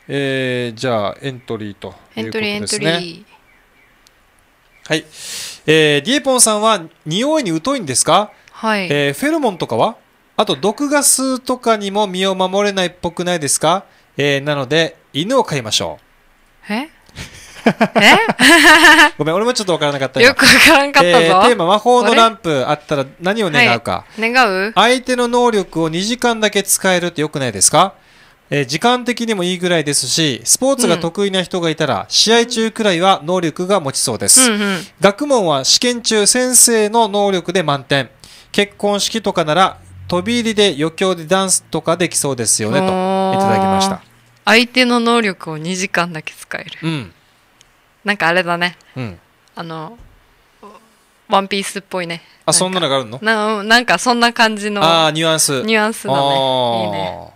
えー、じゃあ、エントリーということですね。エントリー、エントリー。はい。えー、ディエポンさんは匂いに疎いんですかはい。えー、フェルモンとかはあと、毒ガスとかにも身を守れないっぽくないですかえー、なので、犬を飼いましょう。え え ごめん、俺もちょっとわからなかったよく分からんかったぞ、えー、テーマ、魔法のランプあったら何を願うか、はい、願う相手の能力を2時間だけ使えるってよくないですかえー、時間的にもいいぐらいですし、スポーツが得意な人がいたら、うん、試合中くらいは能力が持ちそうです、うんうん。学問は試験中先生の能力で満点。結婚式とかなら、飛び入りで余興でダンスとかできそうですよね、といただきました。相手の能力を2時間だけ使える、うん、なんかあれだね、うん、あのワンピースっぽいねあそんなのがあるのななんかそんな感じのあニュアンスニュアンスだねいいね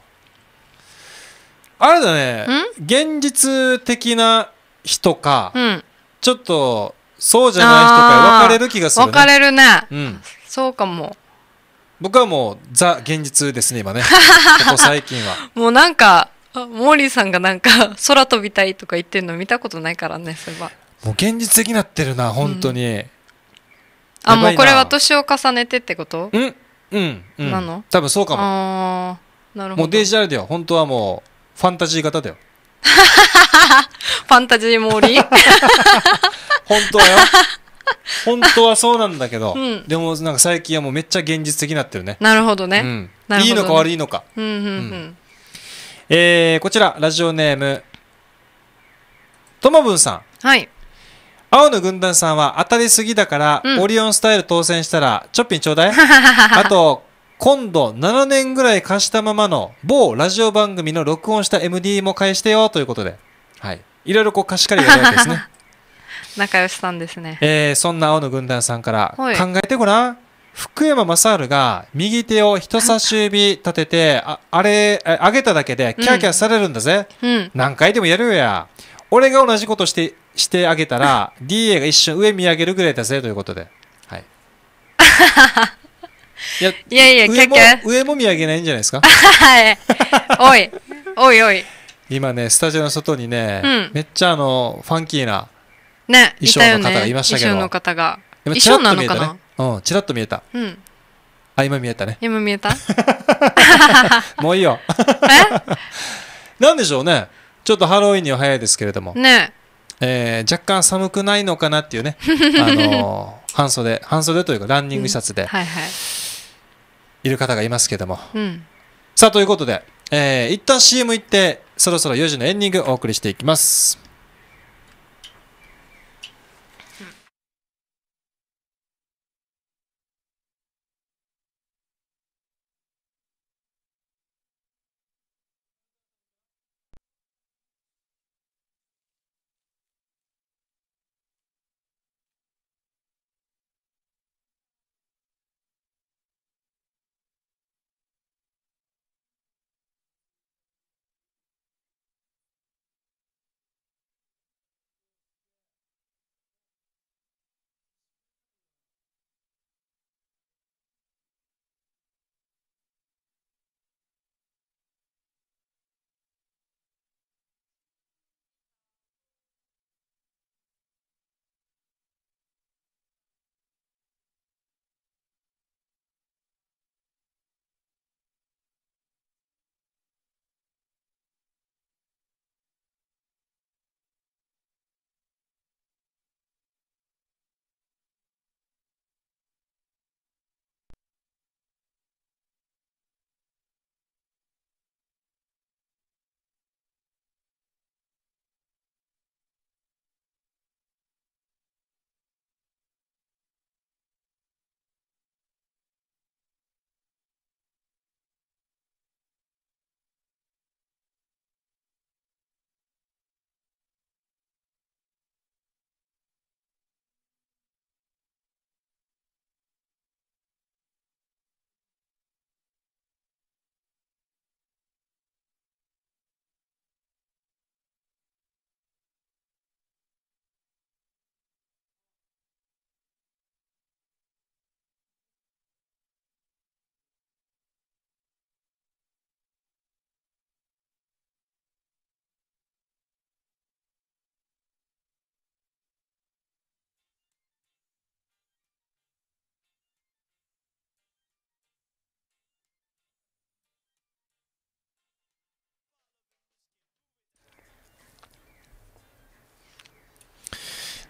あれだね現実的な人か、うん、ちょっとそうじゃない人か分かれる気がする、ね、分かれるね、うん、そうかも僕はもうザ現実ですね今ね ここ最近はもうなんかモーリーさんがなんか 空飛びたいとか言ってるの見たことないからねそういえばもう現実的になってるな本当に、あもうこれは年を重ねてってことうんうん、うん、なの多分そうかもああなるほどもうデジタルだよ本当はもうファンタジー型だよ ファンタジーモーリー 本当はよ本当はそうなんだけど、うんでもなんか最近はもうめっちゃ現実的になってるねなるほどね、うんほどねいいのか悪いのかうんうんうん、うんえー、こちら、ラジオネーム、ともぶんさん。はい。青の軍団さんは当たりすぎだから、うんオリオンスタイル当選したら、ちょっぴんちょうだい。あと、今度7年ぐらい貸したままの某ラジオ番組の録音した MD も返してよということで、はい。いろいろこう貸し借りがあるわけですね。仲良しさんですね。えーそんな青の軍団さんから、はい考えてごらん。福山雅治が右手を人差し指立てて、ああれ、上げただけでキャーキャーされるんだぜ。うん、何回でもやるよや。俺が同じことして、してあげたら、DA が一瞬上見上げるぐらいだぜということで。はい。いやいやいや、キャキャ上も見上げないんじゃないですかは おい、おいおい。今ね、スタジオの外にね、うん、めっちゃあの、ファンキーな衣装の方がいましたけど。ね、衣装の方が。衣装なのかなうんちらっと見えたうんあ今見えたね今見えたもういいよ なんでしょうねちょっとハロウィンには早いですけれどもねえー、若干寒くないのかなっていうね、あのー、半袖半袖というかランニングシャツで、はいはい、いる方がいますけども、うん、さあということで、えー、一旦 CM 行ってそろそろ4時のエンディングお送りしていきます。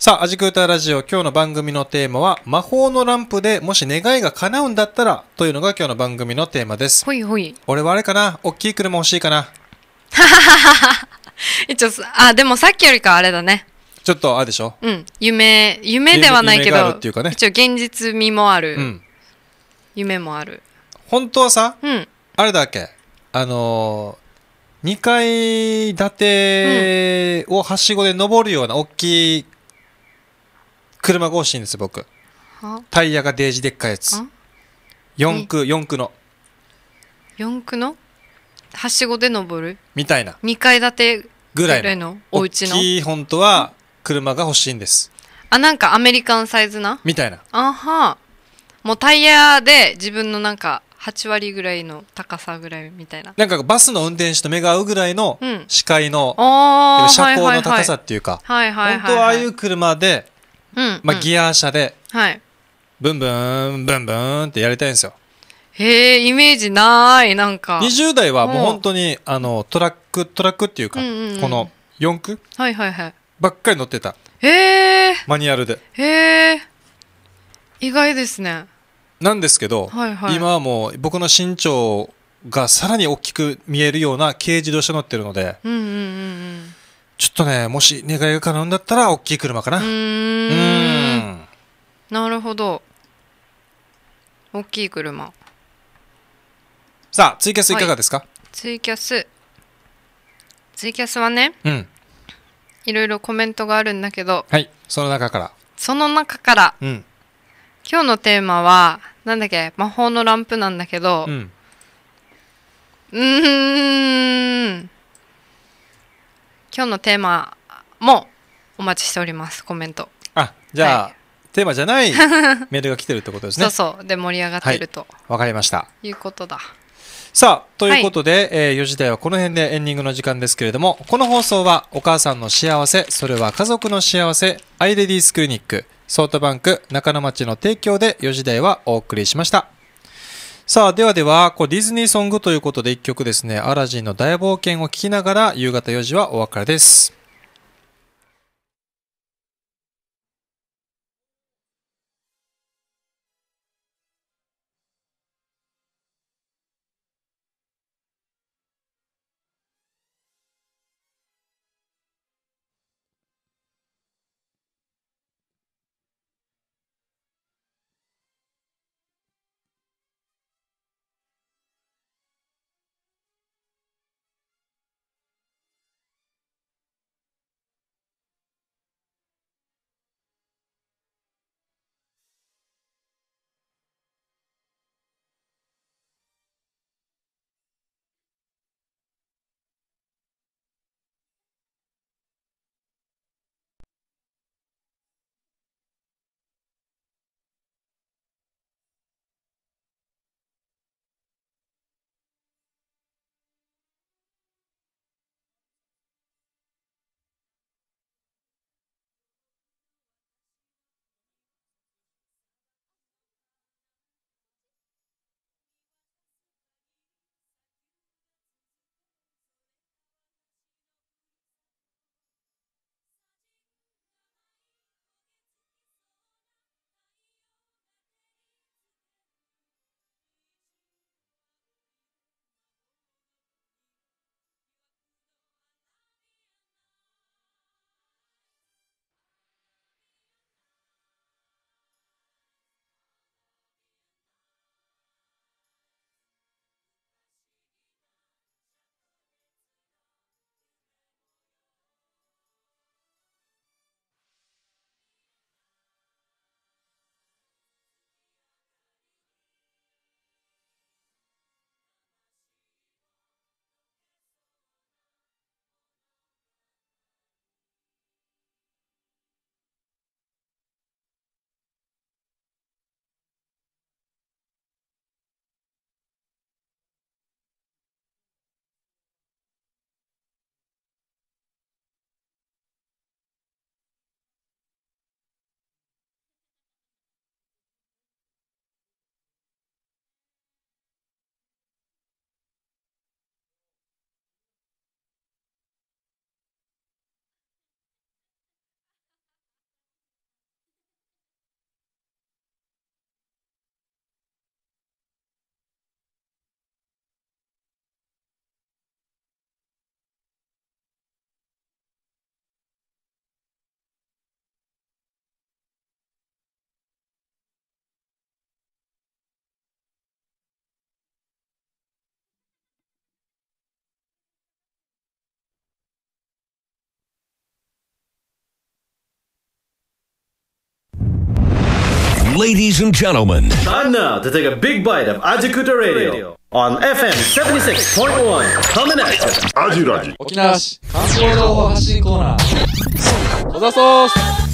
さあ、アジクータラジオ、今日の番組のテーマは、魔法のランプでもし願いが叶うんだったら、というのが今日の番組のテーマです。ほいほい。俺はあれかな大きい車欲しいかな 一応、あ、でもさっきよりかあれだね。ちょっとあれでしょうん。夢、夢ではないけど、ね、一応現実味もある、うん。夢もある。本当はさ、うん、あれだっけあのー2階建てをはしごで登るような大きい車が欲しいんです僕タイヤがデージでっかいやつ四駆四駆の四駆のはしごで登るみたいな2階建てぐらいのお家の大きい本当は車が欲しいんですあなんかアメリカンサイズなみたいなあはもうタイヤで自分のなんか8割ぐらいの高さぐらいみたいななんかバスの運転手と目が合うぐらいの視界の、うん、車高の高さっていうか、はいはい、本当はああいう車でまあ、ギア車で、はい、ブンブンブンブンってやりたいんですよへえイメージないなんか20代はもう本当にあのトラックトラックっていうか、うんうん、この4駆、はいはいはい、ばっかり乗ってたへえマニュアルでへえ意外ですねなんですけど、はいはい、今はもう僕の身長がさらに大きく見えるような軽自動車乗ってるので、うんうんうんうん、ちょっとね、もし願いが叶うんだったら、大きい車かな。うん。なるほど。大きい車。さあ、ツイキャスいかがですか、はい、ツイキャス。ツイキャスはね、うん。いろいろコメントがあるんだけど、はい、その中から。その中から、うん。今日のテーマは、なんだっけ、魔法のランプなんだけど、うん。うん。今日のテーマもお待ちしておりますコメントあじゃあ、はい、テーマじゃない メールが来てるってことですねそうそうで盛り上がってるとわ、はい、かりましたいうことださあということで、はい、えー、4時台はこの辺でエンディングの時間ですけれどもこの放送はお母さんの幸せそれは家族の幸せアイレディースクリニックソートバンク中野町の提供で4時台はお送りしましたさあ、ではでは、こうディズニーソングということで一曲ですね、アラジンの大冒険を聴きながら夕方4時はお別れです。Ladies and gentlemen, time now to take a big bite of Ajikuta Radio on FM 76.1. Coming at you. アジラジ沖縄市観光情報発信コーナー。小沢ソース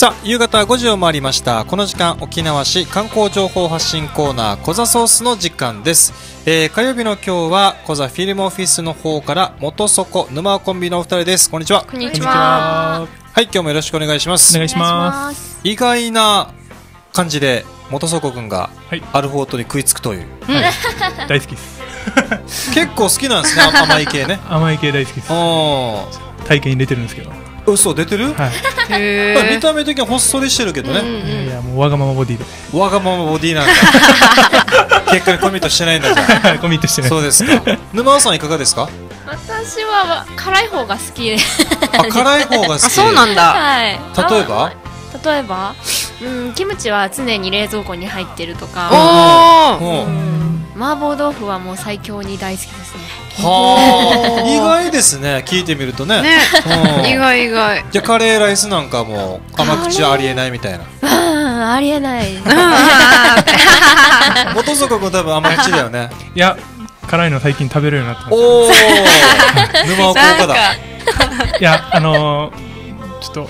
さあ夕方5時を回りましたこの時間沖縄市観光情報発信コーナーコザソースの時間です、えー、火曜日の今日はコザフィルムオフィスの方から元底沼コンビのお二人ですこんにちはこんにちははい今日もよろしくお願いしますお願いします意外な感じで元底くんがアルフォートに食いつくという、はい大好きです 結構好きなんですね甘い系ね 甘い系大好きです体験入れてるんですけど嘘出てる、はい、見た目的にはほっそりしてるけどね、うんうん、いやもうわがままボディでわがままボディなんだ 結果にコミットしてないんだじゃんコミットしてないそうですか沼尾さんいかがですか私は辛い方が好きあ辛い方が好きあそうなんだ、はい、例えば例えばうんキムチは常に冷蔵庫に入ってるとかおお、うん、麻婆豆腐はもう最強に大好きですねはあ意外ですね聞いてみるとね、ねうん、意外意外じゃあカレーライスなんかも甘口ありえないみたいなありえない元祖君多分甘口だよねいや辛いの最近食べるようになっす。おお沼岡効果だいやあのー、ちょっと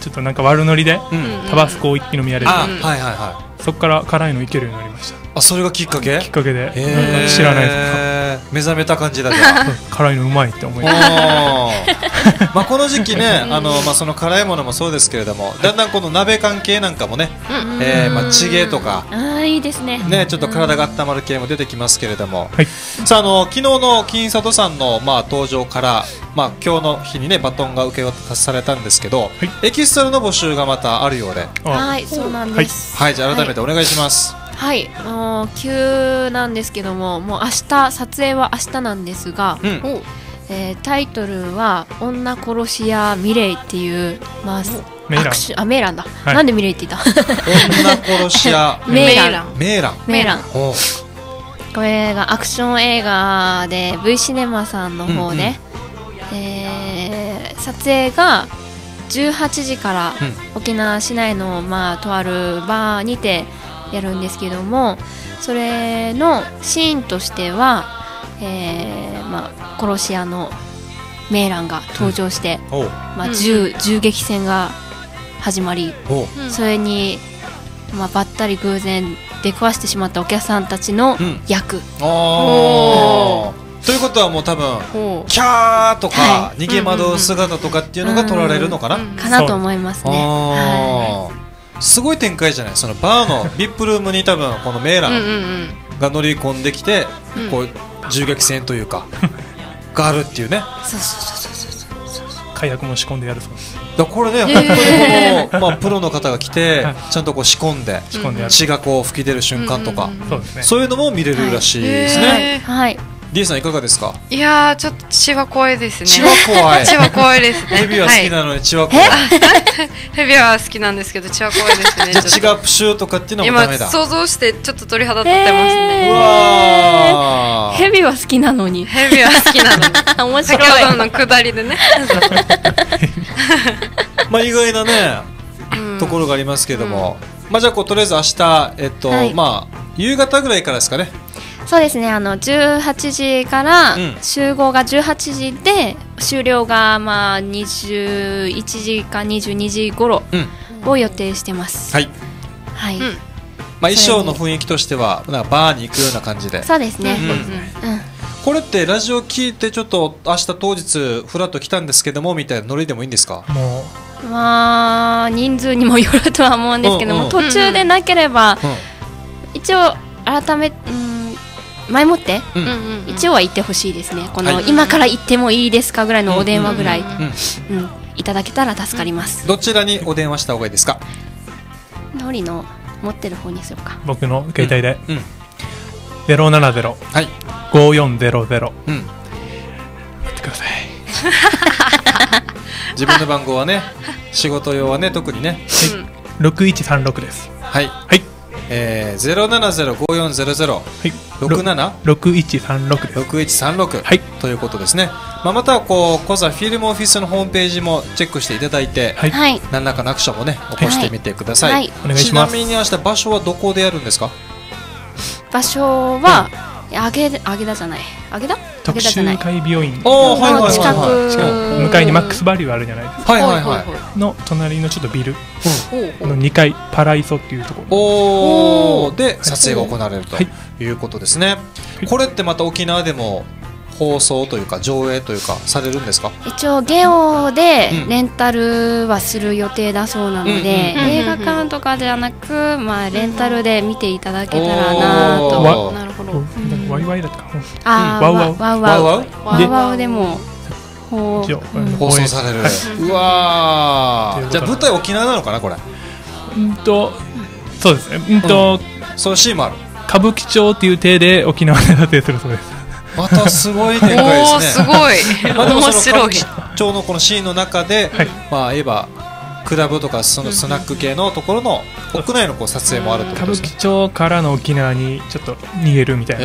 ちょっとなんか悪ノリで、うん、タバスコを一気飲みやれる、はいはいはいそこから辛いのいけるようになりましたあそれがきっかけきっかけでなんか知らないとか目覚めた感じだじゃ 辛いのうまいって思いますまあこの時期ねあの、まあ、その辛いものもそうですけれどもだんだんこの鍋関係なんかもね、えー、まあ、チゲとかあいいですねねちょっと体が温まる系も出てきますけれども、はい、さああの昨日の金里さんの、まあ、登場から、まあ、今日の日にねバトンが受け渡されたんですけど、はい、エキストラの募集がまたあるようではいそうなんです、はい、はい、じゃあ改めめてお願いします。はい、急なんですけども、もう明日撮影は明日なんですが、うん、えー、タイトルは女殺し屋ミレイっていうまあメーランあメランだ、はい、なんでミレイって言った女殺し屋 メイランメイランメイランこれがアクション映画で V シネマさんの方で、うんうん、えー、撮影が18時から沖縄市内の、まあ、とあるバーにてやるんですけどもそれのシーンとしては、えーまあ、殺し屋のメイランが登場して、うん、まあ、銃銃撃戦が始まり、うん、それに、まあ、ばったり偶然出くわしてしまったお客さんたちの役。うんということはもう多分キャーとか、逃げ惑う姿とかっていうのが取られるのかな、かなと思いますね。はすごい展開じゃないそのバーの VIP ルームに多分このメーランが乗り込んできて、こう銃撃戦というかがあるっていうね。そうそうそうそう解約も仕込んでやるそうですだこれね、本当にこの、まあ、プロの方が来て、ちゃんとこう仕込んで血がこう吹き出る瞬間とか、そういうのも見れるらしいですね。はいリエさんいかがですかいやちょっと血は怖いですね血は怖い血は怖いですねヘビは好きなのに血は怖い、ヘビ は好きなんですけど血は怖いですね血がプシューとかっていうのもダメだ今想像してちょっと鳥肌立ってますね、わヘビは好きなのにヘビは好きなのに面白い先ほどの下りでね まあ意外なね、ところがありますけれども、まあじゃあこうとりあえず明日えっと、まあ夕方ぐらいからですかねそうですねあの十八時から集合が十八時で、うん、終了がまあ二十一時か二十二時頃を予定してます、うん、はい、はいまあ、衣装の雰囲気としてはなんかバーに行くような感じでそうですね、うんうんこれってラジオ聞いてちょっと明日当日フラット来たんですけどもみたいなノリでもいいんですかもうまあ人数にもよるとは思うんですけども、うんうん、途中でなければ、うん、一応改め、うん前もって、一応は言ってほしいですねこの、今から行ってもいいですかぐらいのお電話ぐらい、うんいただけたら助かります、どちらにお電話した方がいいですかのりの持ってる方にしようか僕の携帯で、うんうん、070はい5400うん待ってください 自分の番号はね仕事用はね特にね、はい、6136ですはいはいえー、0 7 0 5 4 0 0ゼロ6 7 6 1 3 6です6136、はい、ということですね、まあ、またはこうコザフィルムオフィスのホームページもチェックしていただいて、はい、何らかのアクションもね起こしてみてください、はい、ちなみに明日場所はどこでやるんですか場所は、うん、あげあげだじゃないあげだ徳州会病院の近く向かいにマックスバリューあるじゃないですか、はいはいはい、の隣のちょっとビルの2階パライソっていうところおで撮影が行われるということですね、はい、これってまた沖縄でも放送というか上映というかされるんですか一応ゲオでレンタルはする予定だそうなので、映画館とかではなく、まあ、レンタルで見ていただけたらなと、なるほどワイワイだったかあワウワウワウワウワウワウワウでも放送される、うわじゃあ舞台沖縄なのかなこれうんとそうですねうんと、そのシーンもある歌舞伎町っていう体で沖縄で撮影するそうですまたすごい展開ですねすごい 面白い町のこのシーンの中で、まあ言えばクラブとかそのスナック系のところの国内のこう撮影もあるってことですか歌舞伎町からの沖縄にちょっと逃げるみたいな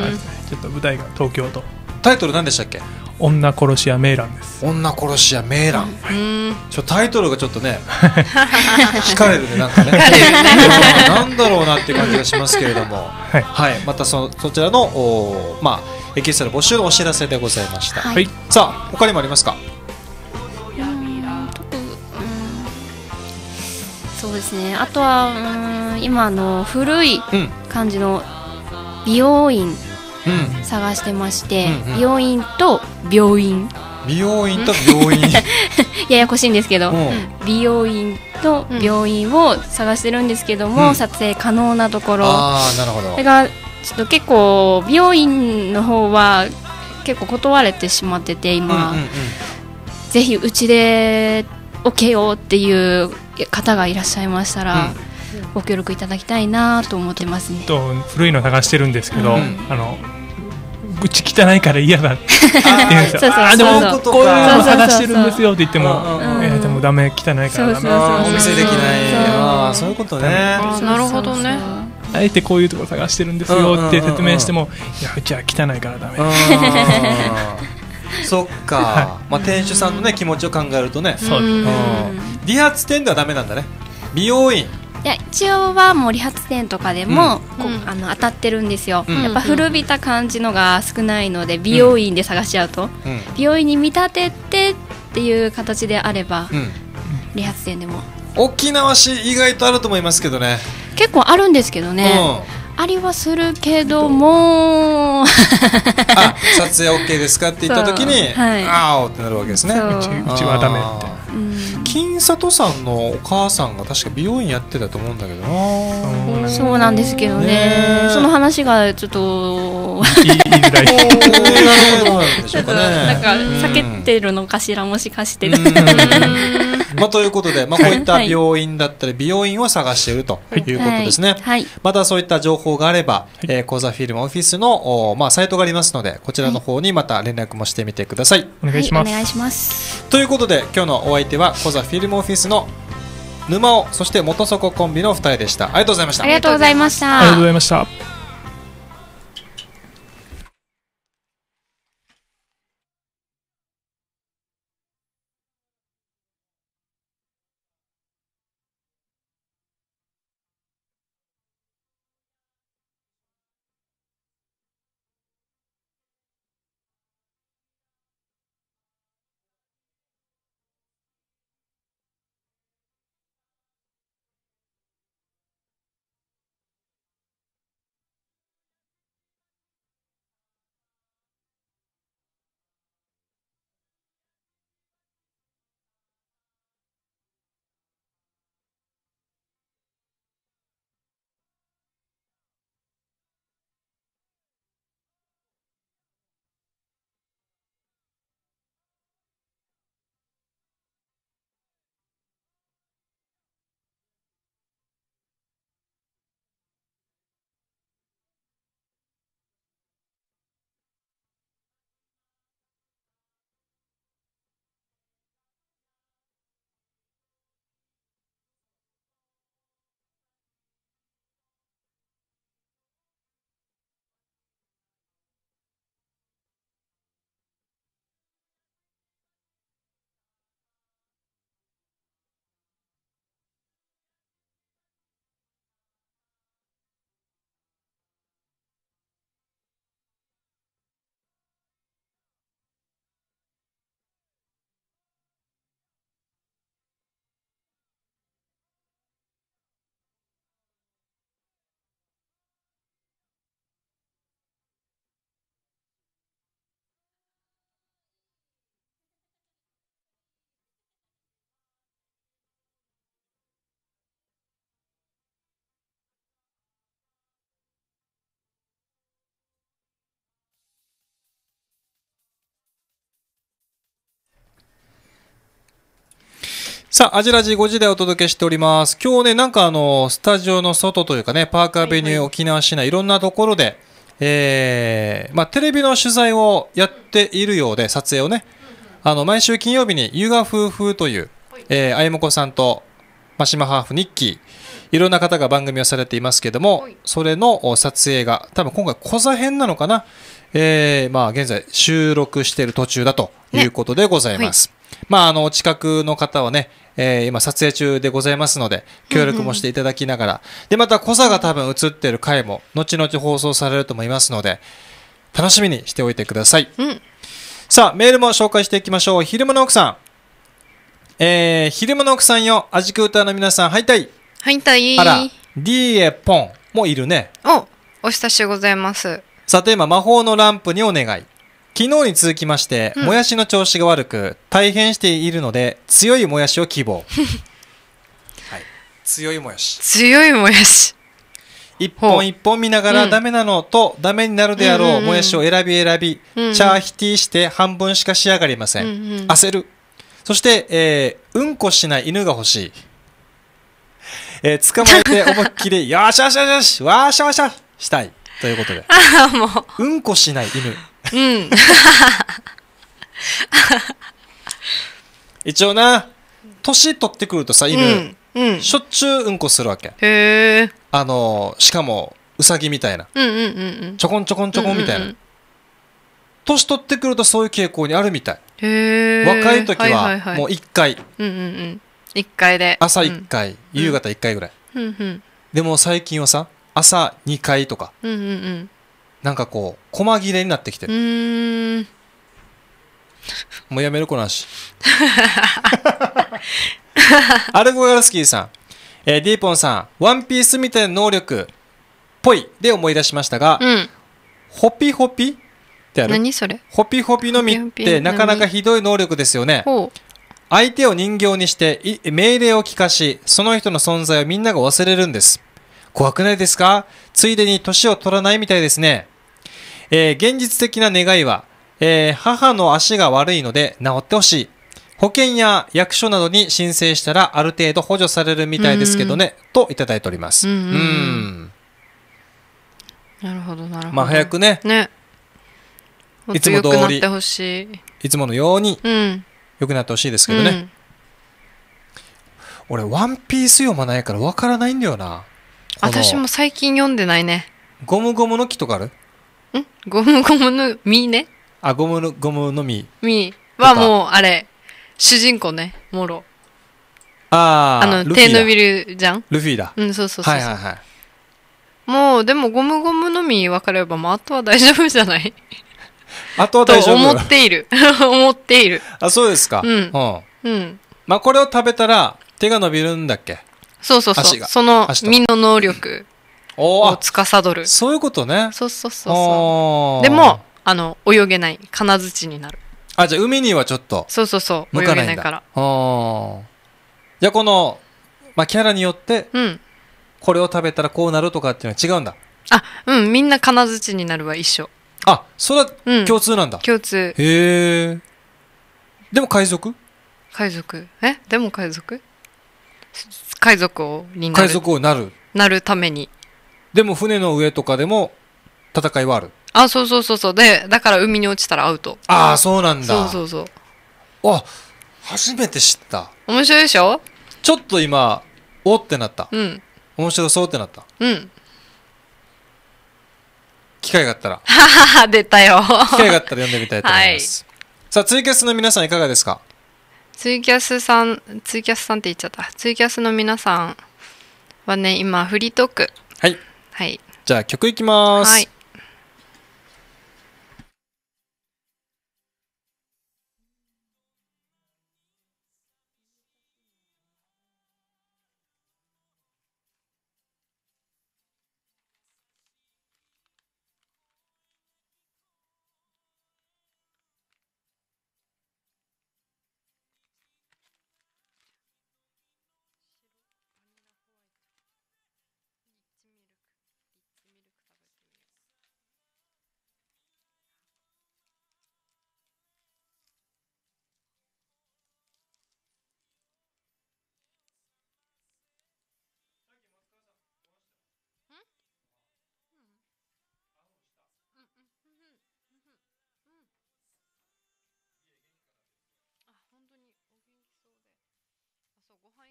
感じな、ちょっと舞台が東京とタイトル何でしたっけ女殺し屋メイランです女殺し屋メイラン、ちょタイトルがちょっとね 惹かれるねなんかねだろうなっていう感じがしますけれども、はい、はい、またそそちらのおまあエキストラ募集のお知らせでございました、はい、さあ他にもありますかそうですねあとは今の古い感じの美容院探してまして、うんうんうん、美容院と病院美容院と病院 ややこしいんですけど美容院と病院を探してるんですけども、撮影可能なところあなるほどそれがちょっと結構美容院の方は結構断れてしまってて今、うんうんうん、ぜひうちで OK よっていう方がいらっしゃいましたら、ご協力いただきたいなと思ってますね。と古いの探してるんですけど、あの愚痴汚いから嫌だって言うんですよ。あでもこういうの探してるんですよって言っても、えでもダメ汚いからダメ。お見せできない。そういうことね。なるほどね。あえてこういうところ探してるんですよって説明しても、いやうちは汚いからダメ。そっか。まあ店主さんのね気持ちを考えるとね。そう。理髪店ではダメなんだね美容院いや一応はもう理髪店とかでも、こうあの当たってるんですよ、やっぱ古びた感じのが少ないので美容院で探し合うと、美容院に見立ててっていう形であれば、理髪店でも沖縄市意外とあると思いますけどね結構あるんですけどね、ありはするけどもあ撮影 OK ですかって言った時に、ああってなるわけですねうちはダメって、金金里さんのお母さんが確か美容院やってたと思うんだけどなそうなんですけどね、ね、その話がちょっと言いづ ょうかなんか避けてるのかしらもしかしてまあ、ということで、まあ、こういった病院だったり美容院を探しているということですね、はいまたそういった情報があれば、えー、講座フィルムオフィスの、お、まあ、サイトがありますのでこちらの方にまた連絡もしてみてください、お願いしますということで今日のお相手は講座フィルムオフィスの沼尾そして元底コンビの二人でしたありがとうございましたありがとうございましたありがとうございましたさあ、アジラジ5時でお届けしております。今日ね、なんかあの、スタジオの外というかね、パークアベニュー沖縄市内、いろんなところで、えー、まあ、テレビの取材をやっているようで、撮影をね、あの、毎週金曜日に、優が夫婦という、えー、あゆもこさんと、マシマハーフ、ニッキー、いろんな方が番組をされていますけども、それの撮影が、多分今回、小座編なのかな、えー、まあ、現在、収録している途中だということでございます。ねはいまあ、あの、近くの方はね、えー、今撮影中でございますので、協力もしていただきながら、で、また、コサが多分映ってる回も、後々放送されると思いますので、楽しみにしておいてください。さあ、メールも紹介していきましょう。昼間の奥さん。えー、昼間の奥さんよ、アジクータの皆さん、い。敗退。敗退。あら、D エポンもいるね。お、お久しぶりございます。さあ、テーマ、魔法のランプにお願い。昨日に続きまして、うん、もやしの調子が悪く大変しているので強いもやしを希望、はい、強いもやし強いもやし一本一本見ながらダメなのと、だめダメになるであろうもやしを選び選び、うんうん、チャーヒティして半分しか仕上がりません、うんうん、焦るそして、えー、うんこしない犬が欲しい、えー、捕まえて 思いっきりよしよしよしよしわーしゃわしゃしたいということであもううんこしない犬うん。一応な、年取ってくるとさ、犬、うん、しょっちゅううんこするわけ。へえ。あの、しかも、うさぎみたいな。うんうんうんうん。ちょこんちょこんちょこんみたいな。年取ってくるとそういう傾向にあるみたい。へ若い時は、もう1回。うんうんうん。1回で。朝1回、うん、夕方1回ぐらい。うんうん。でも最近はさ、朝2回とか。うんうんうん。なんかこう細切れになってきてるもうやめるこの話アルゴガロスキーさん、えー、ディーポンさんワンピースみたいな能力っぽいで思い出しましたが、うん、ホピホピってある何それホピホピのみってなかなかひどい能力ですよね相手を人形にして命令を聞かしその人の存在をみんなが忘れるんです怖くないですかついでに年を取らないみたいですね。えー、現実的な願いは、えー、母の足が悪いので治ってほしい。保険や役所などに申請したらある程度補助されるみたいですけどね、といただいております。うんん、なるほど、なるほど。まあ早くね。ね。いつも通り。いつものように、うん、良くなってほしいですけどね。うん、俺、ワンピース読まないからわからないんだよな。私も最近読んでないねゴムゴムの木とかあるんゴムゴムの実ねあゴムのゴムの実実はもうあれ主人公ねもろああの手伸びるじゃんルフィだうんそうそうそうはいはいはいもうでもゴムゴムの実分かれば、まあ、あとは大丈夫じゃない あとは大丈夫と思っている 思っているあそうですかうん、うん、うん、まあこれを食べたら手が伸びるんだっけそうそうそう。その身の能力を司る。そういうことね。そうそうそうそう。でも、あの、泳げない。金槌になる。あ、じゃあ海にはちょっと。そうそうそう。泳げないから。じゃあこの、まあ、キャラによって、うん、これを食べたらこうなるとかっていうのは違うんだ。あ、うん、みんな金槌になるは一緒。あ、それは共通なんだ。うん、共通。へえ。でも海賊海賊。えでも海賊海賊王になる海賊王になるなるためにでも船の上とかでも戦いはあるあそうそうそうそうでだから海に落ちたらアウトああそうなんだそうそうそうあ初めて知った面白いでしょちょっと今おってなったうん面白そうってなったうん機会があったら 出たよ機会があったら読んでみたいと思います、はい、さあツイキャスの皆さんいかがですかツイキャスさん、ツイキャスさんって言っちゃった。ツイキャスの皆さんはね、今、フリートーク。はい。はい。じゃあ曲いきます。はい。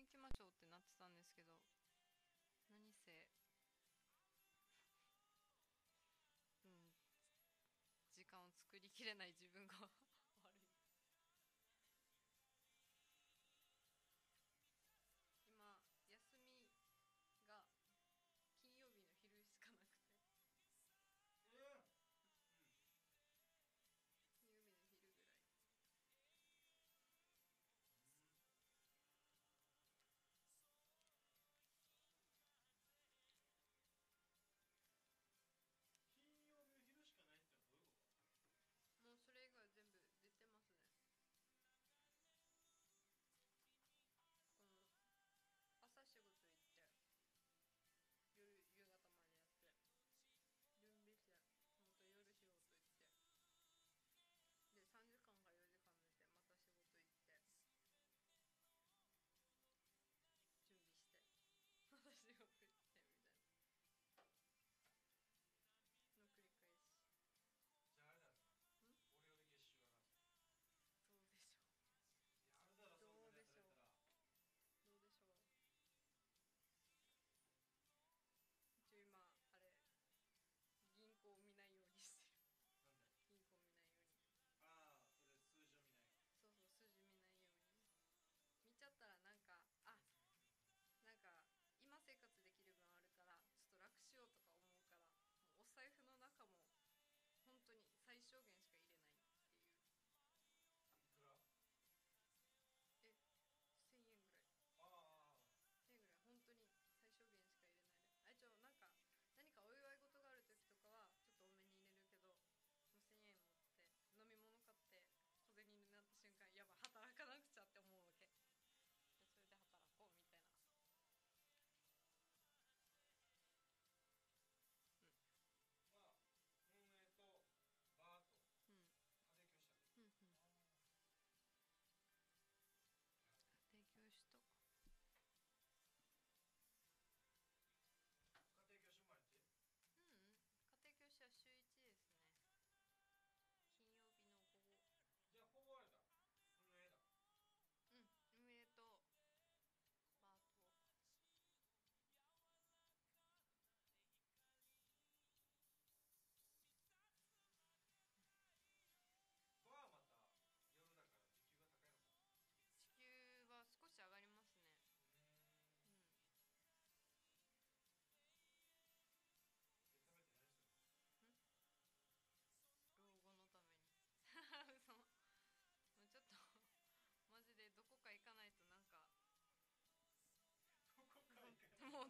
行きましょうってなってたんですけど何せうん時間を作りきれない自分が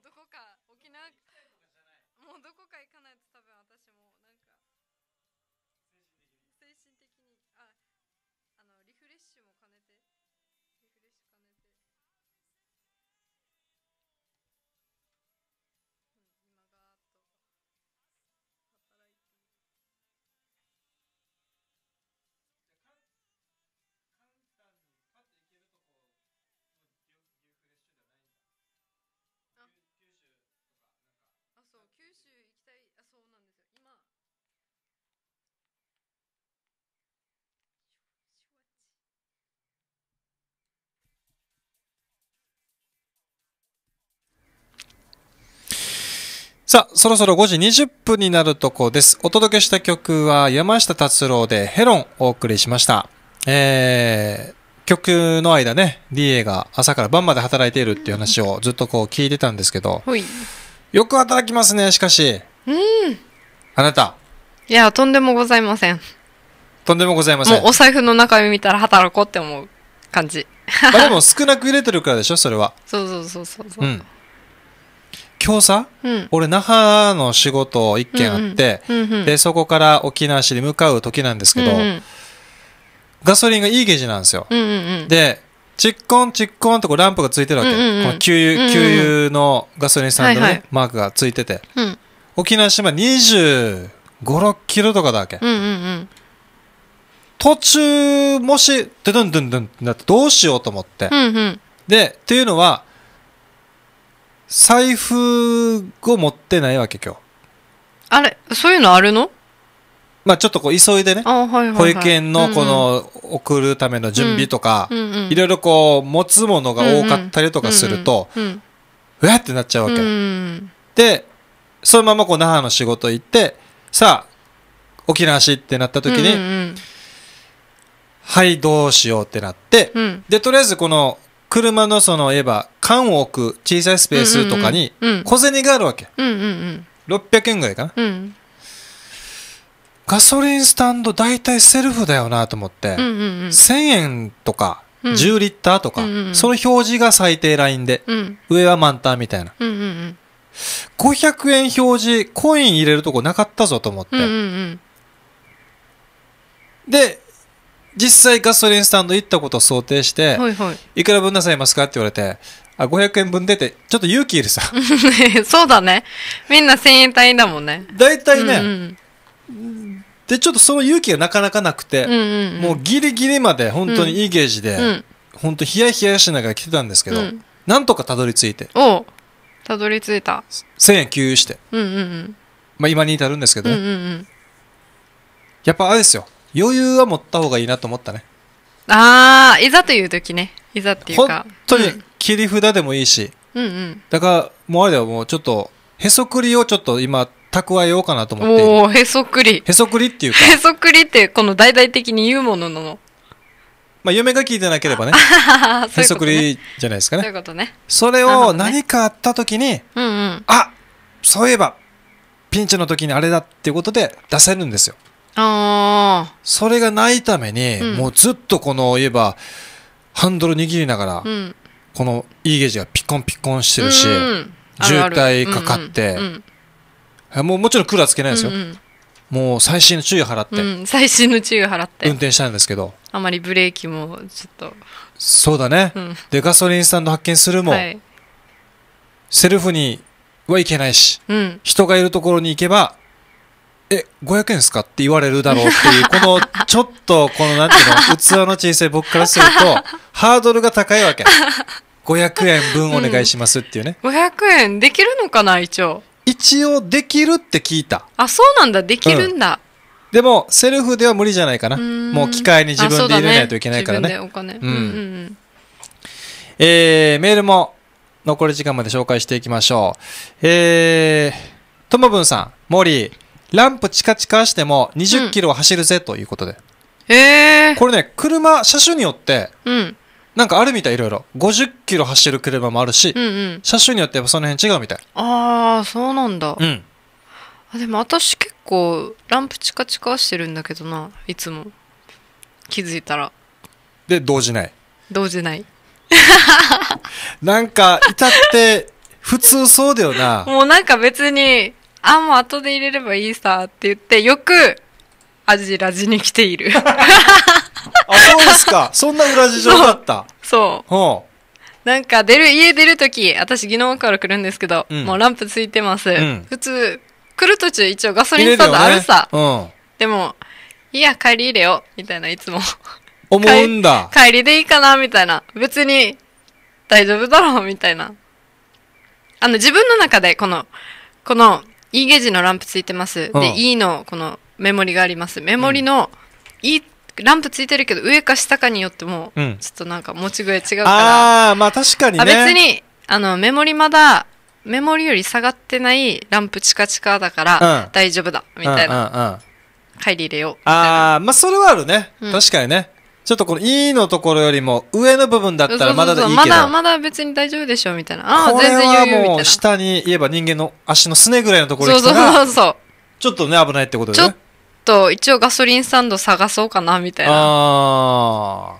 どこか沖縄もうどこか行かないと多分私もさあ、そろそろ5時20分になるとこです。お届けした曲は山下達郎でヘロンお送りしました。えー、曲の間ね、DA が朝から晩まで働いているっていう話をずっとこう聞いてたんですけど、よく働きますね、しかし。うん。あなた。いや、とんでもございません。とんでもございません。もうお財布の中身見たら働こうって思う感じ。あでも少なく入れてるからでしょ、それは。そうそうそうそうそう。うん。京さ、うん、俺那覇の仕事一件あって、うんうん、でそこから沖縄市に向かう時なんですけど、うんうん、ガソリンがいいゲージなんですよ、うんうんうん、でチッコンチッコンとこうランプがついてるわけ、うんうん、この給油給油のガソリンスタンドの、ねマークがついてて、うん、沖縄島2 5 6キロとかだわけ、うんうんうん途中もしドゥドゥンドゥンドゥンってなってどうしようと思って、うんうん、でっていうのは財布を持ってないわけ今日あれそういうのあるのまあちょっとこう急いでね、はいはいはい、保育園のこの送るための準備とか、うんうん、いろいろこう持つものが多かったりとかすると、うんうん、うわってなっちゃうわけ、うん、でそのままこう那覇の仕事行ってさあ沖縄市ってなった時に、うんうんはいどうしようってなって、うん、でとりあえずこの車のそのいえば缶を置く小さいスペースとかに小銭があるわけ、うんうんうん、600円ぐらいかな、うん、ガソリンスタンド大体セルフだよなと思って、うんうんうん、1000円とか10リッターとか、うんうんうん、その表示が最低ラインで、うん、上は満タンみたいな、うんうんうん、500円表示コイン入れるとこなかったぞと思って、うんうんうん、で実際ガソリンスタンド行ったことを想定して、はいはい、いくら分なさいますかって言われて、あ、500円分出て、ちょっと勇気いるさ。そうだね。みんな1000円単位だもんね。大体ね、うんうん、で、ちょっとその勇気がなかなかなくて、うんうんうん、もうギリギリまで本当にいいゲージで、うん、本当ヒヤヒヤしながら来てたんですけど、うん、なんとかたどり着いて。おたどり着いた。1000円給油して。うんうんうん。まあ今に至るんですけどね。うんうんうん、やっぱあれですよ。余裕は持った方がいいなと思ったね。ああ、いざという時ね。いざっていうか。本当に、うん切り札でもいいし、うんうん、だからもうあれはもうちょっとへそくりをちょっと今蓄えようかなと思っておおへそくりへそくりっていうかへそくりってこの大々的に言うものなのまあ嫁が聞いてなければねね、へそくりじゃないですかねそういうことねそれを何かあった時に、ね、うんうん、あそういえばピンチの時にあれだっていうことで出せるんですよあそれがないために、うん、もうずっとこの言えばハンドル握りながら、うんこのいいゲージがピコンピコンしてるし、うん、渋滞かかって、うんうん、もうもちろんクーラーつけないですよ、うんうん、もう最新の注意を払って、うん、の注意を払って運転したんですけどあまりブレーキもちょっとそうだね、うん、でガソリンスタンド発見するも、はい、セルフにはいけないし、うん、人がいるところに行けばえ500円ですかって言われるだろうっていう このちょっとこのなんていうの器の小さい僕からするとハードルが高いわけ500円分お願いしますっていうね、うん、500円できるのかな一応一応できるって聞いたあそうなんだできるんだ、うん、でもセルフでは無理じゃないかなもう機械に自分で入れないといけないからね、ね、お金、うん、うん、えー、メールも残り時間まで紹介していきましょうえー、ともぶんさんモリーランプチカチカしても20キロ走るぜということで、うん、えー、これね車車種によって、うんなんかあるみたいいろいろ50キロ走る車もあるし、うんうん、車種によってやっぱその辺違うみたいああそうなんだ、うん、あでも私結構ランプチカチカしてるんだけどないつも気づいたらで動じない動じない なんか至って普通そうだよな もうなんか別にあもう後で入れればいいさって言ってよくアジラジに来ている あ、そうですか。そんな裏事情だった。そう。そうなんか出る、家出るとき、私、技能から来るんですけど、うん、もうランプついてます。うん、普通、来る途中一応ガソリンスタンドあるさ。るねうん、でも、いや、帰り入れよ、みたいな、いつも。思うんだ。帰りでいいかな、みたいな。別に、大丈夫だろう、みたいな。あの、自分の中で、この、この、E ゲージのランプついてます。で、E の、この、メモリがあります。メモリの、E っランプついてるけど上か下かによっても、ちょっとなんか持ち具合違うからああまあ確かにね別にあのメモリまだメモリより下がってないランプチカチカだから大丈夫だ、みたいな、帰り入れようああまあそれはあるね、確かにねちょっとこの E のところよりも上の部分だったらまだいいけどまだまだ別に大丈夫でしょうみたいなああ全然余裕みたいなもう下に言えば人間の足のすねぐらいのところに来たらそうそうそうそうちょっとね危ないってことでねちょっと一応ガソリンスタンド探そうかなみたいな。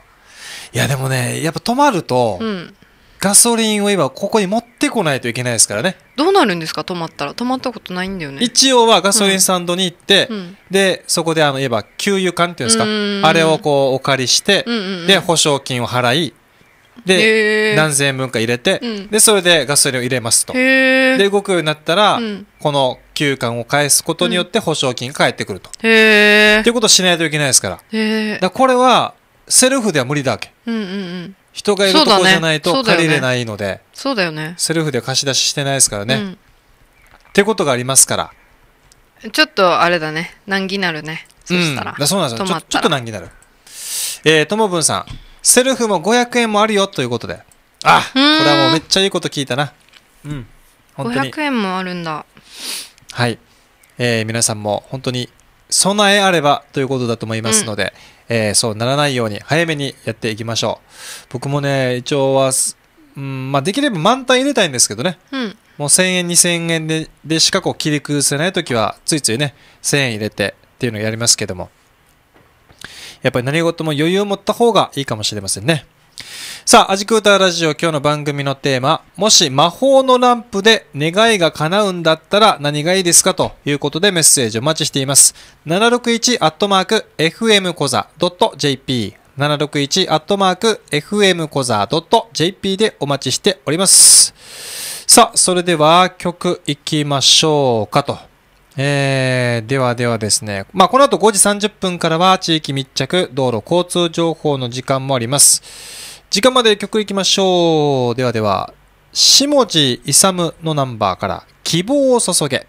いやでもね、やっぱ止まると、うん、ガソリンを今ここに持ってこないといけないですからね。どうなるんですか止まったら止まったことないんだよね。一応はガソリンスタンドに行って、うん、でそこであのいえば給油管っていうんですか、あれをこうお借りして、うんうんうん、で保証金を払い。で何千円分か入れて、うん、でそれでガソリンを入れますとで動くようになったら、この給館を返すことによって保証金が返ってくると。うん、へっていうことをしないといけないですから。へだこれはセルフでは無理だわけ。うんうんうん人がいるとこじゃないと借りれないのでそうだよね、ね、セルフで貸し出ししてないですからね、うん、ってことがありますからちょっとあれだね難儀なるねそしたら、うん、だそうなんですよちょっと難儀なるえー、ともぶんさんセルフも500円もあるよということであこれはもうめっちゃいいこと聞いたなうん500円もあるんだはい、えー、皆さんも本当に備えあればということだと思いますので、うん、えー、そうならないように早めにやっていきましょう僕もね一応は、うんまあ、できれば満タン入れたいんですけどね、うん、もう1000円2000円ででしかこう切り崩せない時はついついね1000円入れてっていうのをやりますけどもやっぱり何事も余裕を持った方がいいかもしれませんねさあ、アジクーターラジオ今日の番組のテーマ、もし魔法のランプで願いが叶うんだったら何がいいですかということでメッセージをお待ちしています。761アットマーク FM コザ .jp 761アットマーク FM コザ .jp でお待ちしております。さあ、それでは曲いきましょうかと。えー、ではではですね。まあ、この後5時30分からは地域密着道路交通情報の時間もあります。時間まで曲いきましょう。ではでは、下地勇のナンバーから希望を注げ。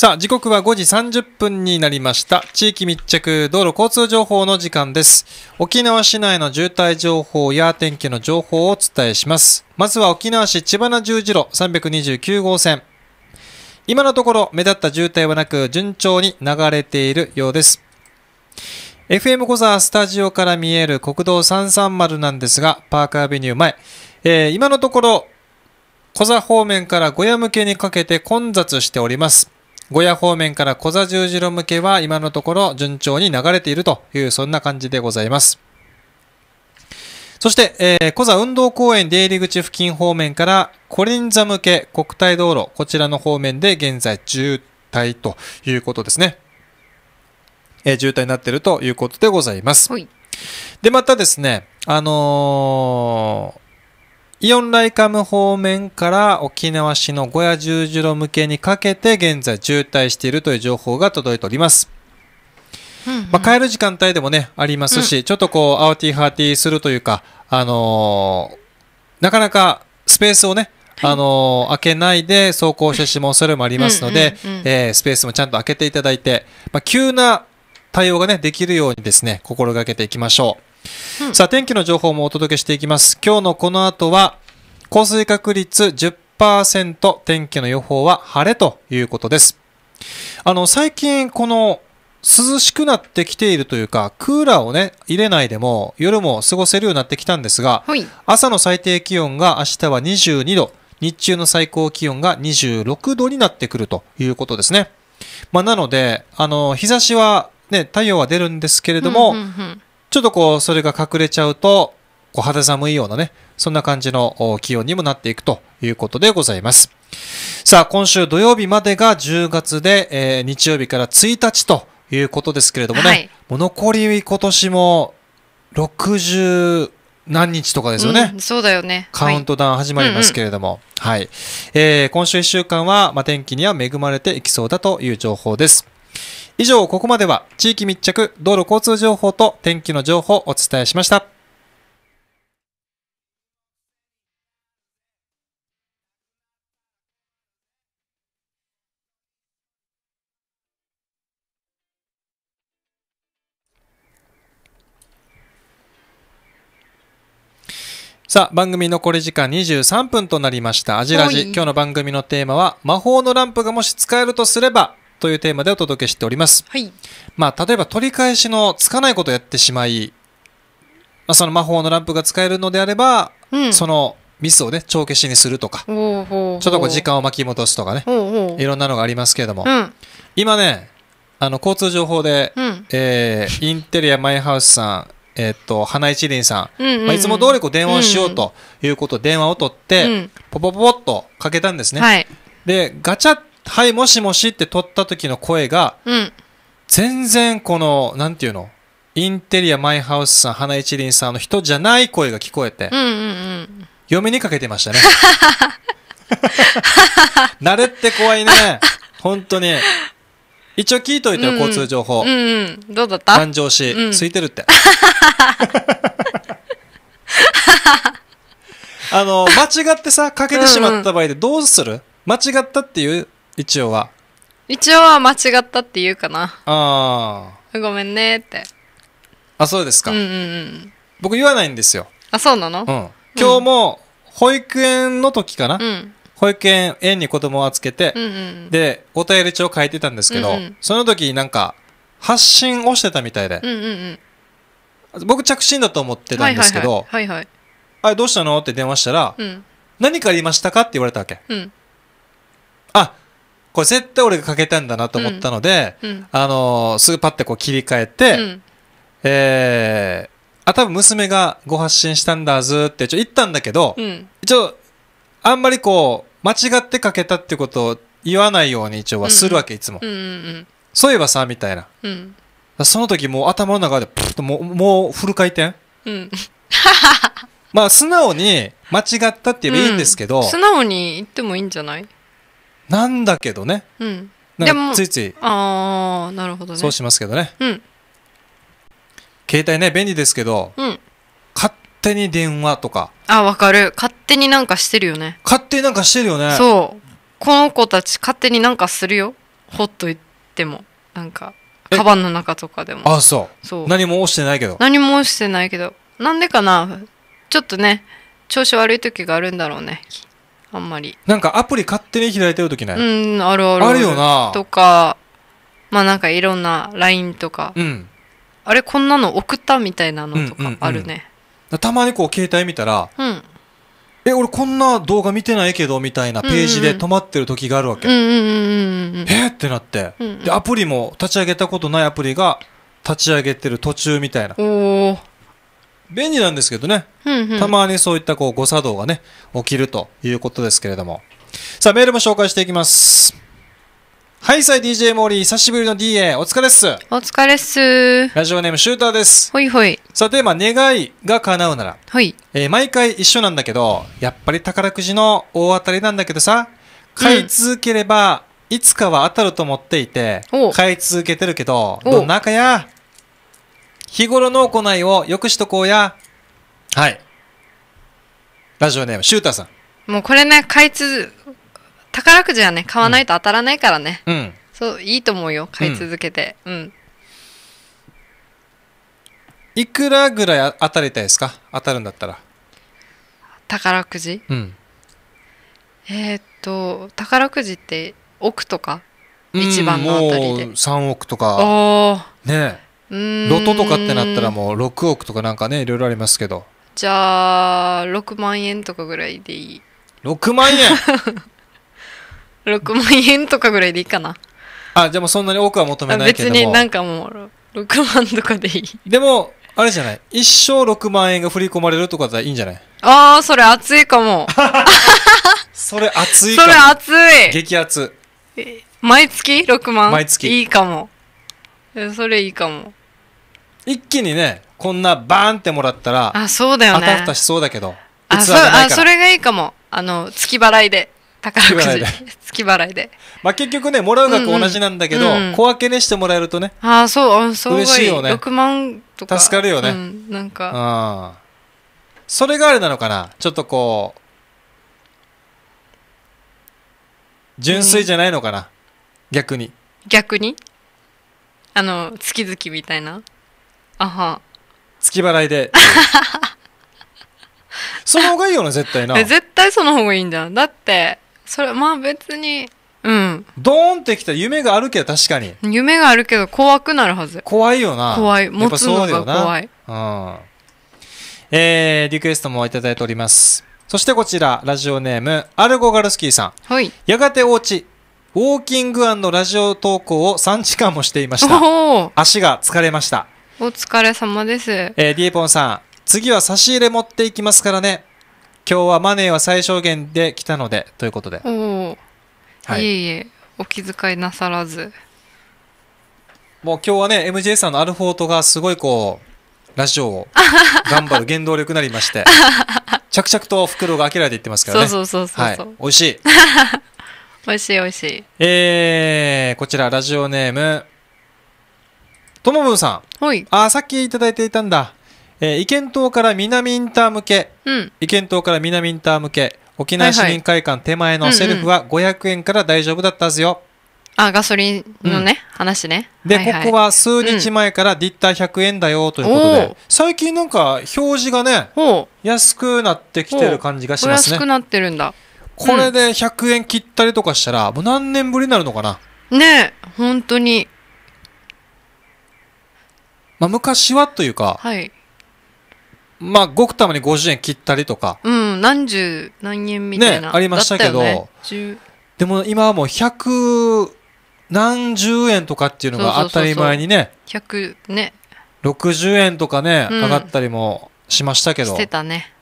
さあ、時刻は5時30分になりました。地域密着道路交通情報の時間です。沖縄市内の渋滞情報や天気の情報をお伝えします。まずは沖縄市千葉の十字路329号線。今のところ目立った渋滞はなく順調に流れているようです。FM 小沢スタジオから見える国道330なんですが、パーカービニュー前。えー、今のところ、小座方面から小屋向けにかけて混雑しております。ゴヤ方面から小座十字路向けは今のところ順調に流れているという、そんな感じでございます。そして、えー、小座運動公園出入り口付近方面から、コリンザ向け国体道路、こちらの方面で現在渋滞ということですね。えー、渋滞になっているということでございます。はい、で、またですね、あのーイオンライカム方面から沖縄市の小屋十字路向けにかけて現在渋滞しているという情報が届いております。うんうん、まあ、帰る時間帯でもねありますし、うん、ちょっとこうアウティーハーティーするというか、あのー、なかなかスペースをね、あのー、開けないで走行してしまう恐れもありますので、えスペースもちゃんと開けていただいて、まあ、急な対応がねできるようにですね心がけていきましょう。さあ、天気の情報もお届けしていきます。今日のこの後は、降水確率10%、天気の予報は晴れということです。あの、最近、この、涼しくなってきているというか、クーラーをね、入れないでも、夜も過ごせるようになってきたんですが、朝の最低気温が明日は22度、日中の最高気温が26度になってくるということですね。まあ、なので、あの、日差しはね、太陽は出るんですけれども、ちょっとこう、それが隠れちゃうと、こう肌寒いようなね、そんな感じの気温にもなっていくということでございます。さあ、今週土曜日までが10月で、えー、日曜日から1日ということですけれどもね、はい、もう残り今年も60何日とかですよね、うん、そうだよね。カウントダウン始まりますけれども、はい。今週1週間は、まあ、天気には恵まれていきそうだという情報です。以上、ここまでは地域密着、道路交通情報と天気の情報をお伝えしました。さあ、番組残り時間23分となりました。アジラジ。今日の番組のテーマは、魔法のランプがもし使えるとすれば、というテーマでお届けしております。はい。まあ、例えば取り返しのつかないことをやってしまい、まあ、その魔法のランプが使えるのであれば、うん、そのミスをね、帳消しにするとか、うううちょっとこう時間を巻き戻すとかね、うういろんなのがありますけれども、うん、今ね、あの、交通情報で、うん、えー、インテリアマイハウスさん、えー、っと、花一輪さん、うんうんうん、まあ、いつも通りこう電話をしようということ、電話を取って、うん、ポポポポっとかけたんですね。はい、で、ガチャはい、もしもしって撮った時の声が、うん、全然この、なんていうのインテリアマイハウスさん、花一輪さんの人じゃない声が聞こえて、うんうんうん、嫁にかけてましたね。慣れって怖いね。本当に。一応聞いといてよ、うん、交通情報。うん、うん、どうだった誕生し、うん、いてるって。あの、間違ってさ、かけてしまった場合でどうする、間違ったっていう一応は一応は間違ったって言うかなああごめんねってあそうですか、うんうんうん僕言わないんですよ、あそうなの、うん、今日も保育園の時かな、うん保育園園に子供を預けて、うんうんでお便り帳書いてたんですけど、うんうんその時なんか発信をしてたみたいで、うんうん僕着信だと思ってたんですけど「はいはいはいはいあれどうしたの?」って電話したら「うん何かありましたか?」って言われたわけうんこれ絶対俺がかけたんだなと思ったので、うんあのー、すぐパッてこう切り替えて、うん、えー、あ、多分娘がご発信したんだずって一応言ったんだけど、一応、あんまりこう、間違ってかけたってことを言わないように一応はするわけ、いつも。そういえばさ、みたいな。その時もう頭の中でプッともう、もうフル回転。うん。まあ素直に間違ったって言えばいいんですけど、うん、素直に言ってもいいんじゃないなんだけどね、うん、なんかついついあなるほど、ね、そうしますけどね、うん、携帯ね便利ですけど、うん、勝手に電話とかあわかる勝手になんかしてるよね勝手になんかしてるよねそうこの子たち勝手になんかするよほっといてもなんかカバンの中とかでもあそうそう何も押してないけど何も押してないけどなんでかなちょっとね調子悪い時があるんだろうねあんまりなんかアプリ勝手に開いてる時ないうんあるあるあるよなとかまあなんかいろんな LINE とか、うん、あれこんなの送ったみたいなのとかあるね、うんうんうん、たまにこう携帯見たら、うん、え俺こんな動画見てないけどみたいなページで止まってる時があるわけ、うんうん、えってなって、うんうん、でアプリも立ち上げたことないアプリが立ち上げてる途中みたいなお便利なんですけどね、うんうん、たまにそういったこう誤作動がね起きるということですけれどもさあメールも紹介していきますはいさい DJ モーリー久しぶりの DA お疲れっすお疲れっすラジオネームシューターですほいほいさあテーマ「願いが叶うなら」はい、えー、毎回一緒なんだけどやっぱり宝くじの大当たりなんだけどさ買い続ければ、うん、いつかは当たると思っていて買い続けてるけどどんなかや日頃の行いをよくしとこうや。はい。ラジオネーム、シュータさん。もうこれね、開通、宝くじはね、買わないと当たらないからね。うん。そう、いいと思うよ。買い続けて。うん。うん、いくらぐらい当たりたいですか当たるんだったら。宝くじうん。えー、っと、宝くじって、億とか一番のあたりで。3億とか。おお。ねえ。ロトとかってなったらもう6億とかなんかねいろいろありますけどじゃあ6万円とかぐらいでいい6万円6 万円とかぐらいでいいかなあでもそんなに多くは求めないけども別になんかもう6万とかでいいでもあれじゃない一生6万円が振り込まれるとかだいいんじゃないああそれ熱いかも それ熱いかもそれ熱い激熱毎月6万毎月いいかもそれいいかも一気にねこんなバーンってもらったらあそうだよねあたふたしそうだけどあそあそれがいいかもあの月払いで宝くじ月払いで まあ結局ねもらう額同じなんだけど、うんうん、小分けにしてもらえるとねあそうあそう嬉しいよね6万とか助かるよね、うん、なんかあそれがあれなのかなちょっとこう純粋じゃないのかな、うん、逆に逆にあの月々みたいなあは月払いで その方がいいよな絶対な絶対その方がいいんだだってそれまあ別にうんドーンってきたら夢があるけど確かに夢があるけど怖くなるはず怖いよな怖い持つのが怖いうんえー、リクエストもいただいておりますそしてこちらラジオネームアルゴガルスキーさん、はい、やがておうちウォーキングラジオ投稿を3時間もしていました足が疲れましたお疲れ様です。えー、ディエポンさん、次は差し入れ持っていきますからね。今日はマネーは最小限で来たので、ということで。おお、はい。いえいえ、お気遣いなさらず。もう今日はね、MJ さんのアルフォートがすごいこう、ラジオを 頑張る原動力になりまして、着々と袋が開けられていってますからね。そうそうそうそう、はい、美味しい。美味しい美味しい。えー、こちらラジオネーム、ともぶんさん、はい、あさっきいただいていたんだ、えー、意見島から南インター向け、うん、意見島から南インター向け沖縄市民会館手前のセルフは500円から大丈夫だったはずよ、あガソリンのね、うん、話ねで、はいはい、ここは数日前からリッター100円だよということで、うん、最近なんか表示がね安くなってきてる感じがしますね安くなってるんだこれで100円切ったりとかしたらもう何年ぶりになるのかなねえ本当にまあ、昔はというか、はい。まあ、ごくたまに50円切ったりとか。うん、何十、何円みたいな。ね、ありましたけど、ね、でも今はもう100、何十円とかっていうのが当たり前にね。そうそうそうね。60円とかね、上がったりもしましたけど。してたね。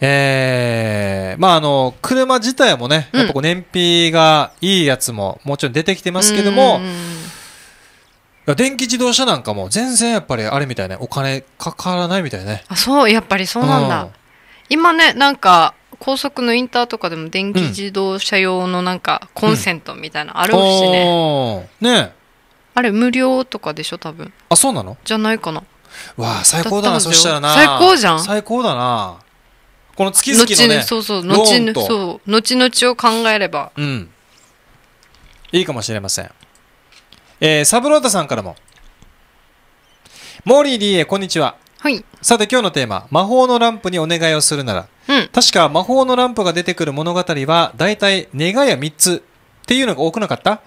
えー、まああの、車自体もね、やっぱこう燃費がいいやつももちろん出てきてますけども、うんうんうん電気自動車なんかも全然やっぱりあれみたいねお金かからないみたいねあそうやっぱりそうなんだ、うん、今ねなんか高速のインターとかでも電気自動車用のなんかコンセントみたいなあるしね、うん、ねあれ無料とかでしょ多分あそうなのじゃないかなわあ最高だなそしたらな最高じゃん最高だなこの月々のねそうそう後々そう後々を考えればうんいいかもしれませんえー、サブロータさんからも。モーリー DA、こんにちは。はい。さて今日のテーマ、魔法のランプにお願いをするなら。うん、確か魔法のランプが出てくる物語は、大体願いは3つっていうのが多くなかった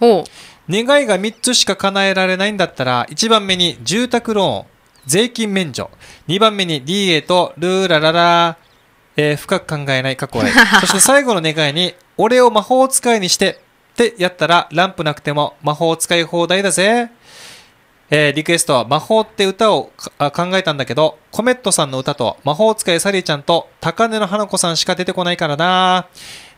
願いが3つしか叶えられないんだったら、1番目に住宅ローン、税金免除、2番目に DA とルーラララ、えー、深く考えない過去へ。そして最後の願いに、俺を魔法使いにして、ってやったらランプなくても魔法使い放題だぜ。えー、リクエストは魔法って歌をあ考えたんだけど、コメットさんの歌と魔法使いサリーちゃんと高根の花子さんしか出てこないからな。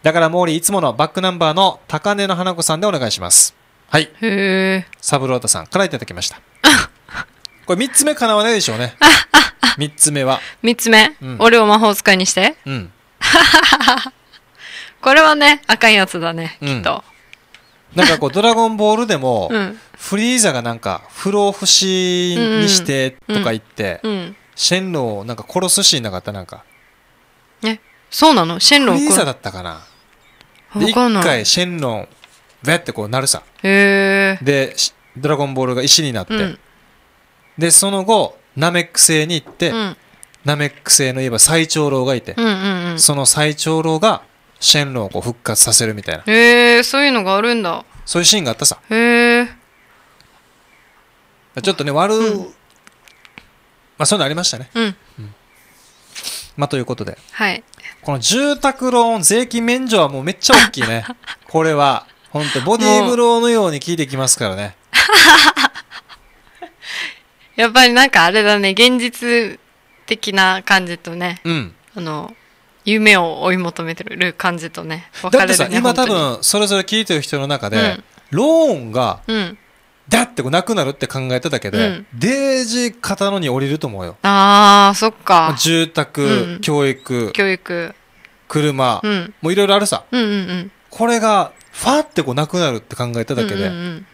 だから毛利いつものバックナンバーの高根の花子さんでお願いします。はい。へサブロータさんからいただきました。これ3つ目かなわないでしょうね。3つ目は。3つ目、うん、俺を魔法使いにしてうん。これはね、赤いやつだね、きっと。うんなんかこう、ドラゴンボールでも、フリーザがなんか、不老不死にしてとか言って、シェンロンをなんか殺すシーンなかったなんか。え、そうなのシェンロンフリーザだったかな。一回、シェンロン、べってこうなるさ。へで、ドラゴンボールが石になって、で、その後、ナメック星に行って、うん、ナメック星のいえば最長老がいて、うんうん、その最長老が、シェンロンをこう復活させるみたいなへえそういうのがあるんだそういうシーンがあったさへえちょっとね悪、うん、まあそういうのありましたね、うん、うん、まあということで、はい、この住宅ローン税金免除はもうめっちゃ大きいね これは本当ボディーブローのように効いてきますからね やっぱりなんかあれだね現実的な感じとね、うん、あの夢を追い求めてる感じとねかるねだってさ今多分それぞれ聞いてる人の中で、うん、ローンが、うん、だってこうなくなるって考えただけで、うん、デージーのに降りると思うよあーそっか住宅、うん、教育教育車、もういろいろあるさ、うんうんうん、これがファってこうなくなるって考えただけで、うんうんうん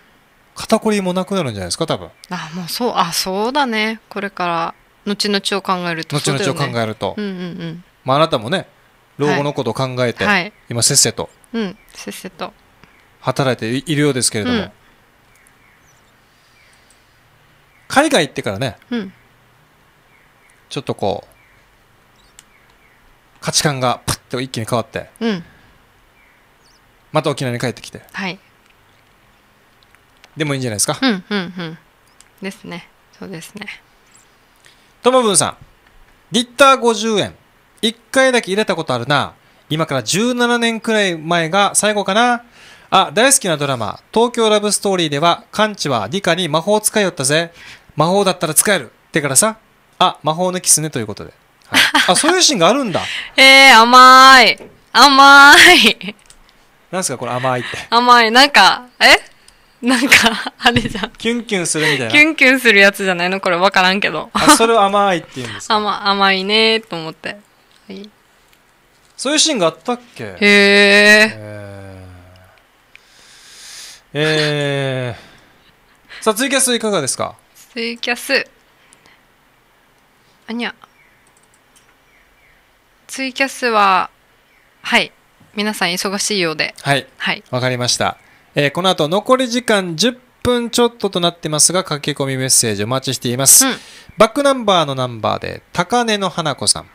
肩こりもなくなるんじゃないですか多分あもうそうあそうだねこれから後々を考えると、後々を考えると、うんうんうん、まあ、あなたもね老後のことを考えて、はい、今せっせと、うん、せっせと働いているようですけれども、うん、海外行ってからね、うん、ちょっとこう価値観がパッと一気に変わって、うん、また沖縄に帰ってきて、はい、でもいいんじゃないですか。うんうんうん、ですねそうですね。ともぶんさんリッター50円1回だけ入れたことあるな。今から17年くらい前が最後かな。あ、大好きなドラマ、東京ラブストーリーでは、カンチは理科に魔法使いよったぜ。魔法だったら使える。ってからさ、あ、魔法のキスねということで。はい、あ、そういうシーンがあるんだ。えー、甘い。甘い。なんすかこれ甘いって。甘い。なんか、えなんか、あれじゃん。キュンキュンするみたいな。キュンキュンするやつじゃないのこれ分からんけど。あ、それを甘いって言うんですか 甘、甘いねと思って。そういうシーンがあったっけへええー、さあツイキャスいかがですかツイキャスあにゃツイキャスははい皆さん忙しいようではいはいわかりました、えー、この後残り時間10分ちょっととなってますが駆け込みメッセージお待ちしています、うん、バックナンバーのナンバーで高根の花子さん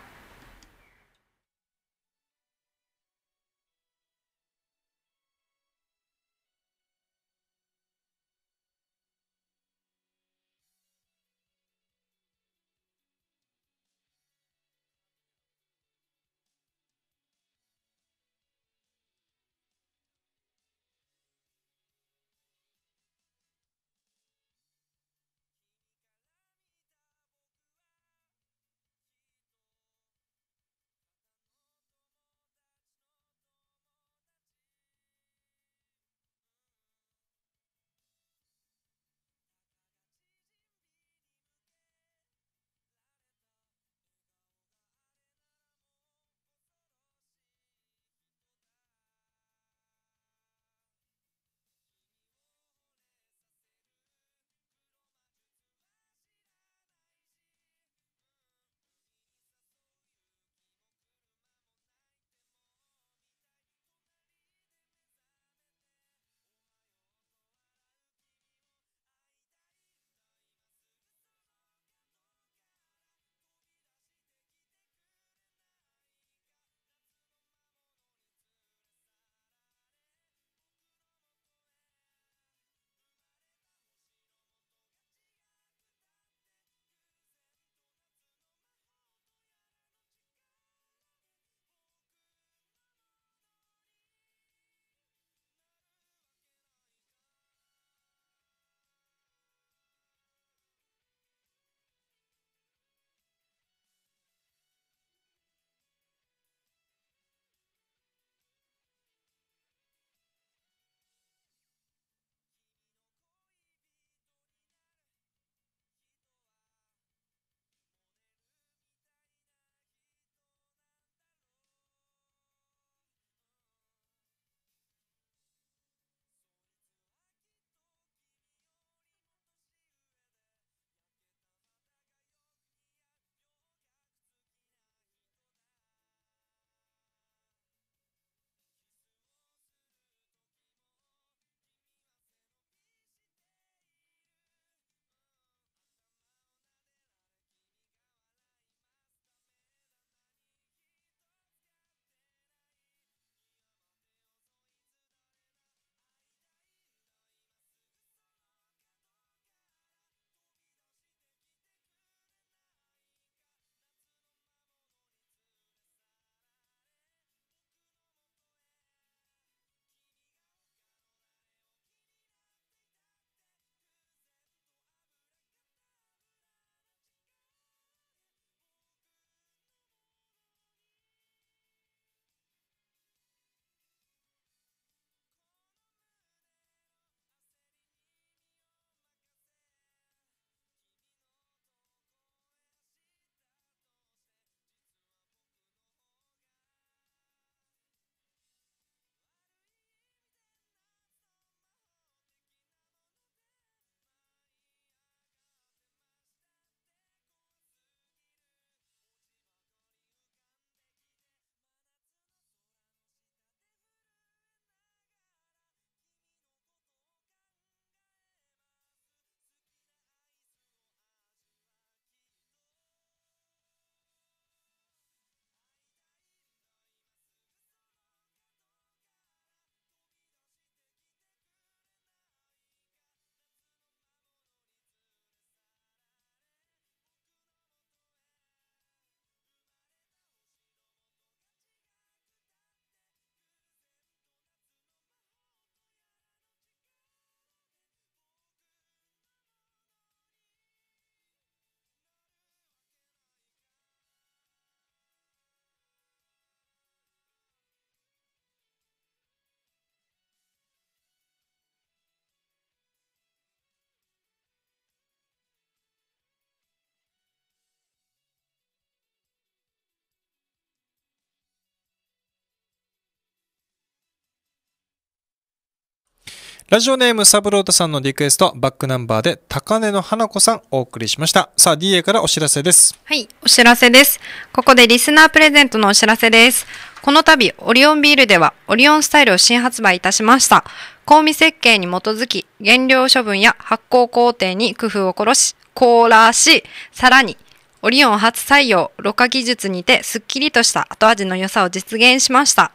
ラジオネームサブロータさんのリクエスト、バックナンバーで高根の花子さんお送りしました。さあ、DA からお知らせです。はい、お知らせです。ここでリスナープレゼントのお知らせです。この度、オリオンビールでは、オリオンスタイルを新発売いたしました。香味設計に基づき、原料処分や発酵工程に工夫を殺し、コーラーし、さらに、オリオン初採用、ろ過技術にて、すっきりとした後味の良さを実現しました。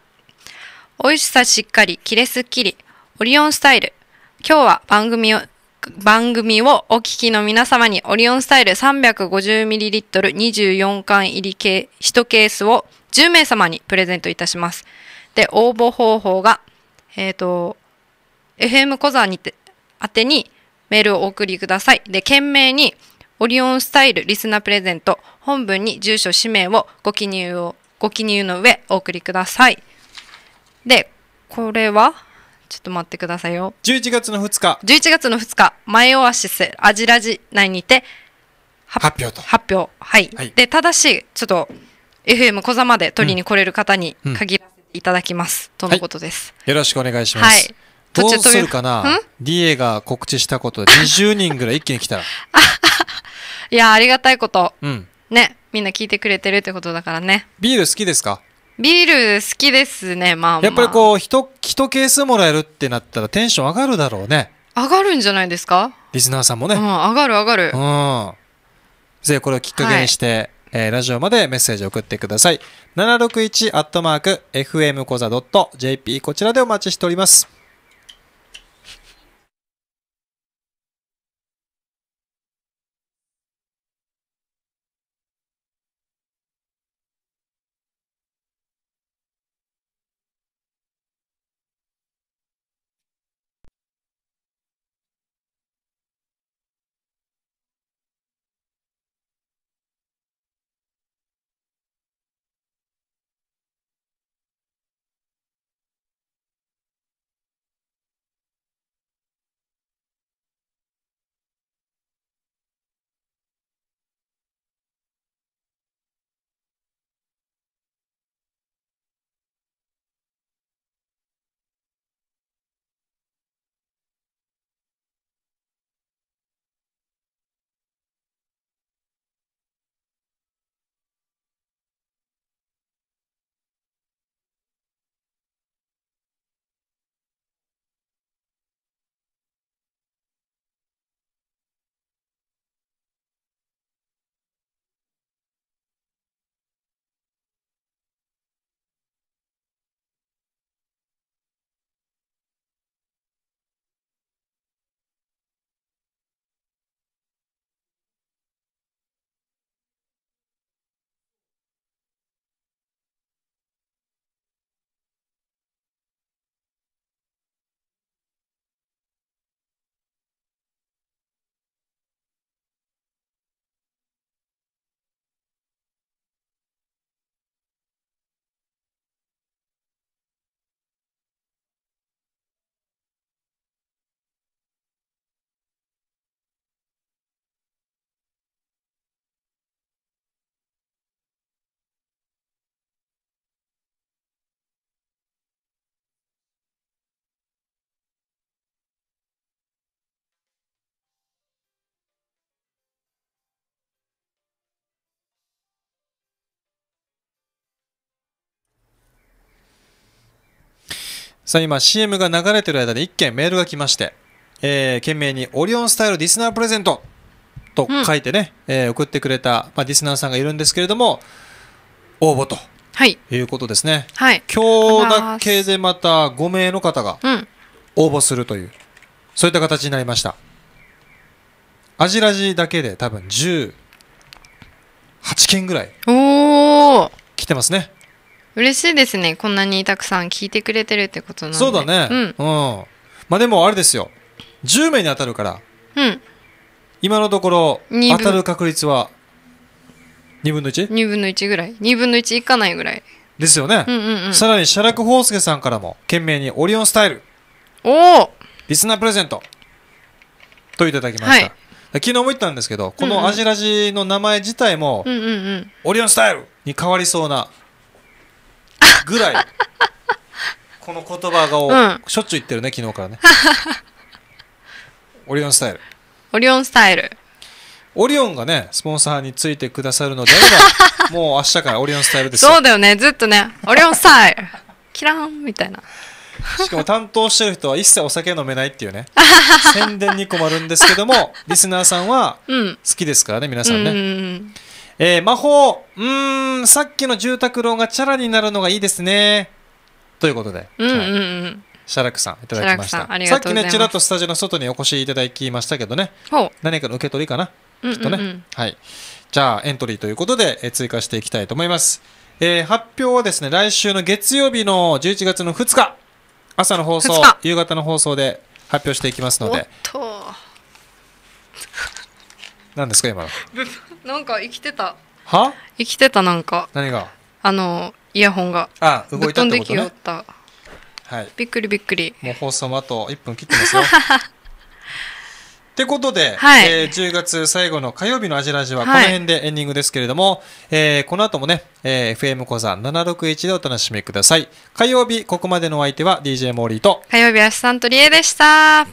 美味しさしっかり、キレすっきり。オリオンスタイル。今日は番組を、番組をお聞きの皆様にオリオンスタイル 350ml24 缶入り系1ケースを10名様にプレゼントいたします。で、応募方法が、えっ、ー、と、FM 小沢にて、宛てにメールをお送りください。で、懸命にオリオンスタイルリスナープレゼント、本文に住所、氏名をご記入を、ご記入の上お送りください。で、これはちょっと待ってくださいよ。11月の2日。11月の2日、前オアシスアジラジ内にて発表と。発表。はい。はい、で、ただし、ちょっと FM 小座まで取りに来れる方に限らせていただきます、うんうん、とのことです、はい、よろしくお願いします。はい。どうするかな ?DA が告知したことで20人ぐらい一気に来たら。いや、ありがたいこと。うん。ね、みんな聞いてくれてるってことだからね。ビール好きですかビール好きですね、まあ、まあ、やっぱりこう、一、ケースもらえるってなったらテンション上がるだろうね。上がるんじゃないですかリスナーさんもね。うん、上がる上がる。うん。ぜひこれをきっかけにして、はい、えー、ラジオまでメッセージを送ってください。761アットマーク FM コザ .jp こちらでお待ちしております。さあ今 CM が流れてる間で1件メールが来まして、えー、懸命にオリオンスタイルリスナープレゼントと書いてね、うん、えー、送ってくれた、まあ、リスナーさんがいるんですけれども応募と、はい、いうことですね、はい、今日だけでまた5名の方が応募するという、うん、そういった形になりましたアジラジだけで多分18件ぐらい来てますね嬉しいですねこんなにたくさん聞いてくれてるってことなんでそうだねうん、まあでもあれですよ10名に当たるからうん今のところ当たる確率は2分の 1? 2分の1ぐらい2分の1いかないぐらいですよね、うんうんうん、さらに写楽宝介さんからも懸命にオリオンスタイルおおリスナープレゼントといただきました、はい、昨日も言ったんですけどこのアジラジの名前自体も、うんうん、オリオンスタイルに変わりそうなぐらいこの言葉がしょっちゅう言ってるね昨日からねオリオンスタイルオリオンスタイルオリオンがねスポンサーについてくださるのであれば もう明日からオリオンスタイルですよそうだよねずっとねオリオンスタイルキラーンみたいなしかも担当してる人は一切お酒飲めないっていうね 宣伝に困るんですけどもリスナーさんは好きですからね皆さんね、うんえー、魔法、うーん、さっきの住宅ローがチャラになるのがいいですね。ということで。うんうんうんはいシャラクさんいただきましたさっきねちらっとスタジオの外にお越しいただきましたけどね何かの受け取りかな、うんうんうん、きっとね、はいじゃあエントリーということで、え追加していきたいと思います、えー、発表はですね来週の月曜日の11月の2日朝の放送夕方の放送で発表していきますので何ですか今のなんか生きてたは生きてたなんか何があのイヤホンがあ動いたってことねはい、びっくりびっくりもう放送もあと1分切ってますよ ってことで、はい、えー、10月最後の火曜日のアジラジはこの辺でエンディングですけれども、はい、えー、この後もね、えー、FM 小座761でお楽しみください。火曜日、ここまでのお相手は DJ モーリーと火曜日、アシタンとリエでした。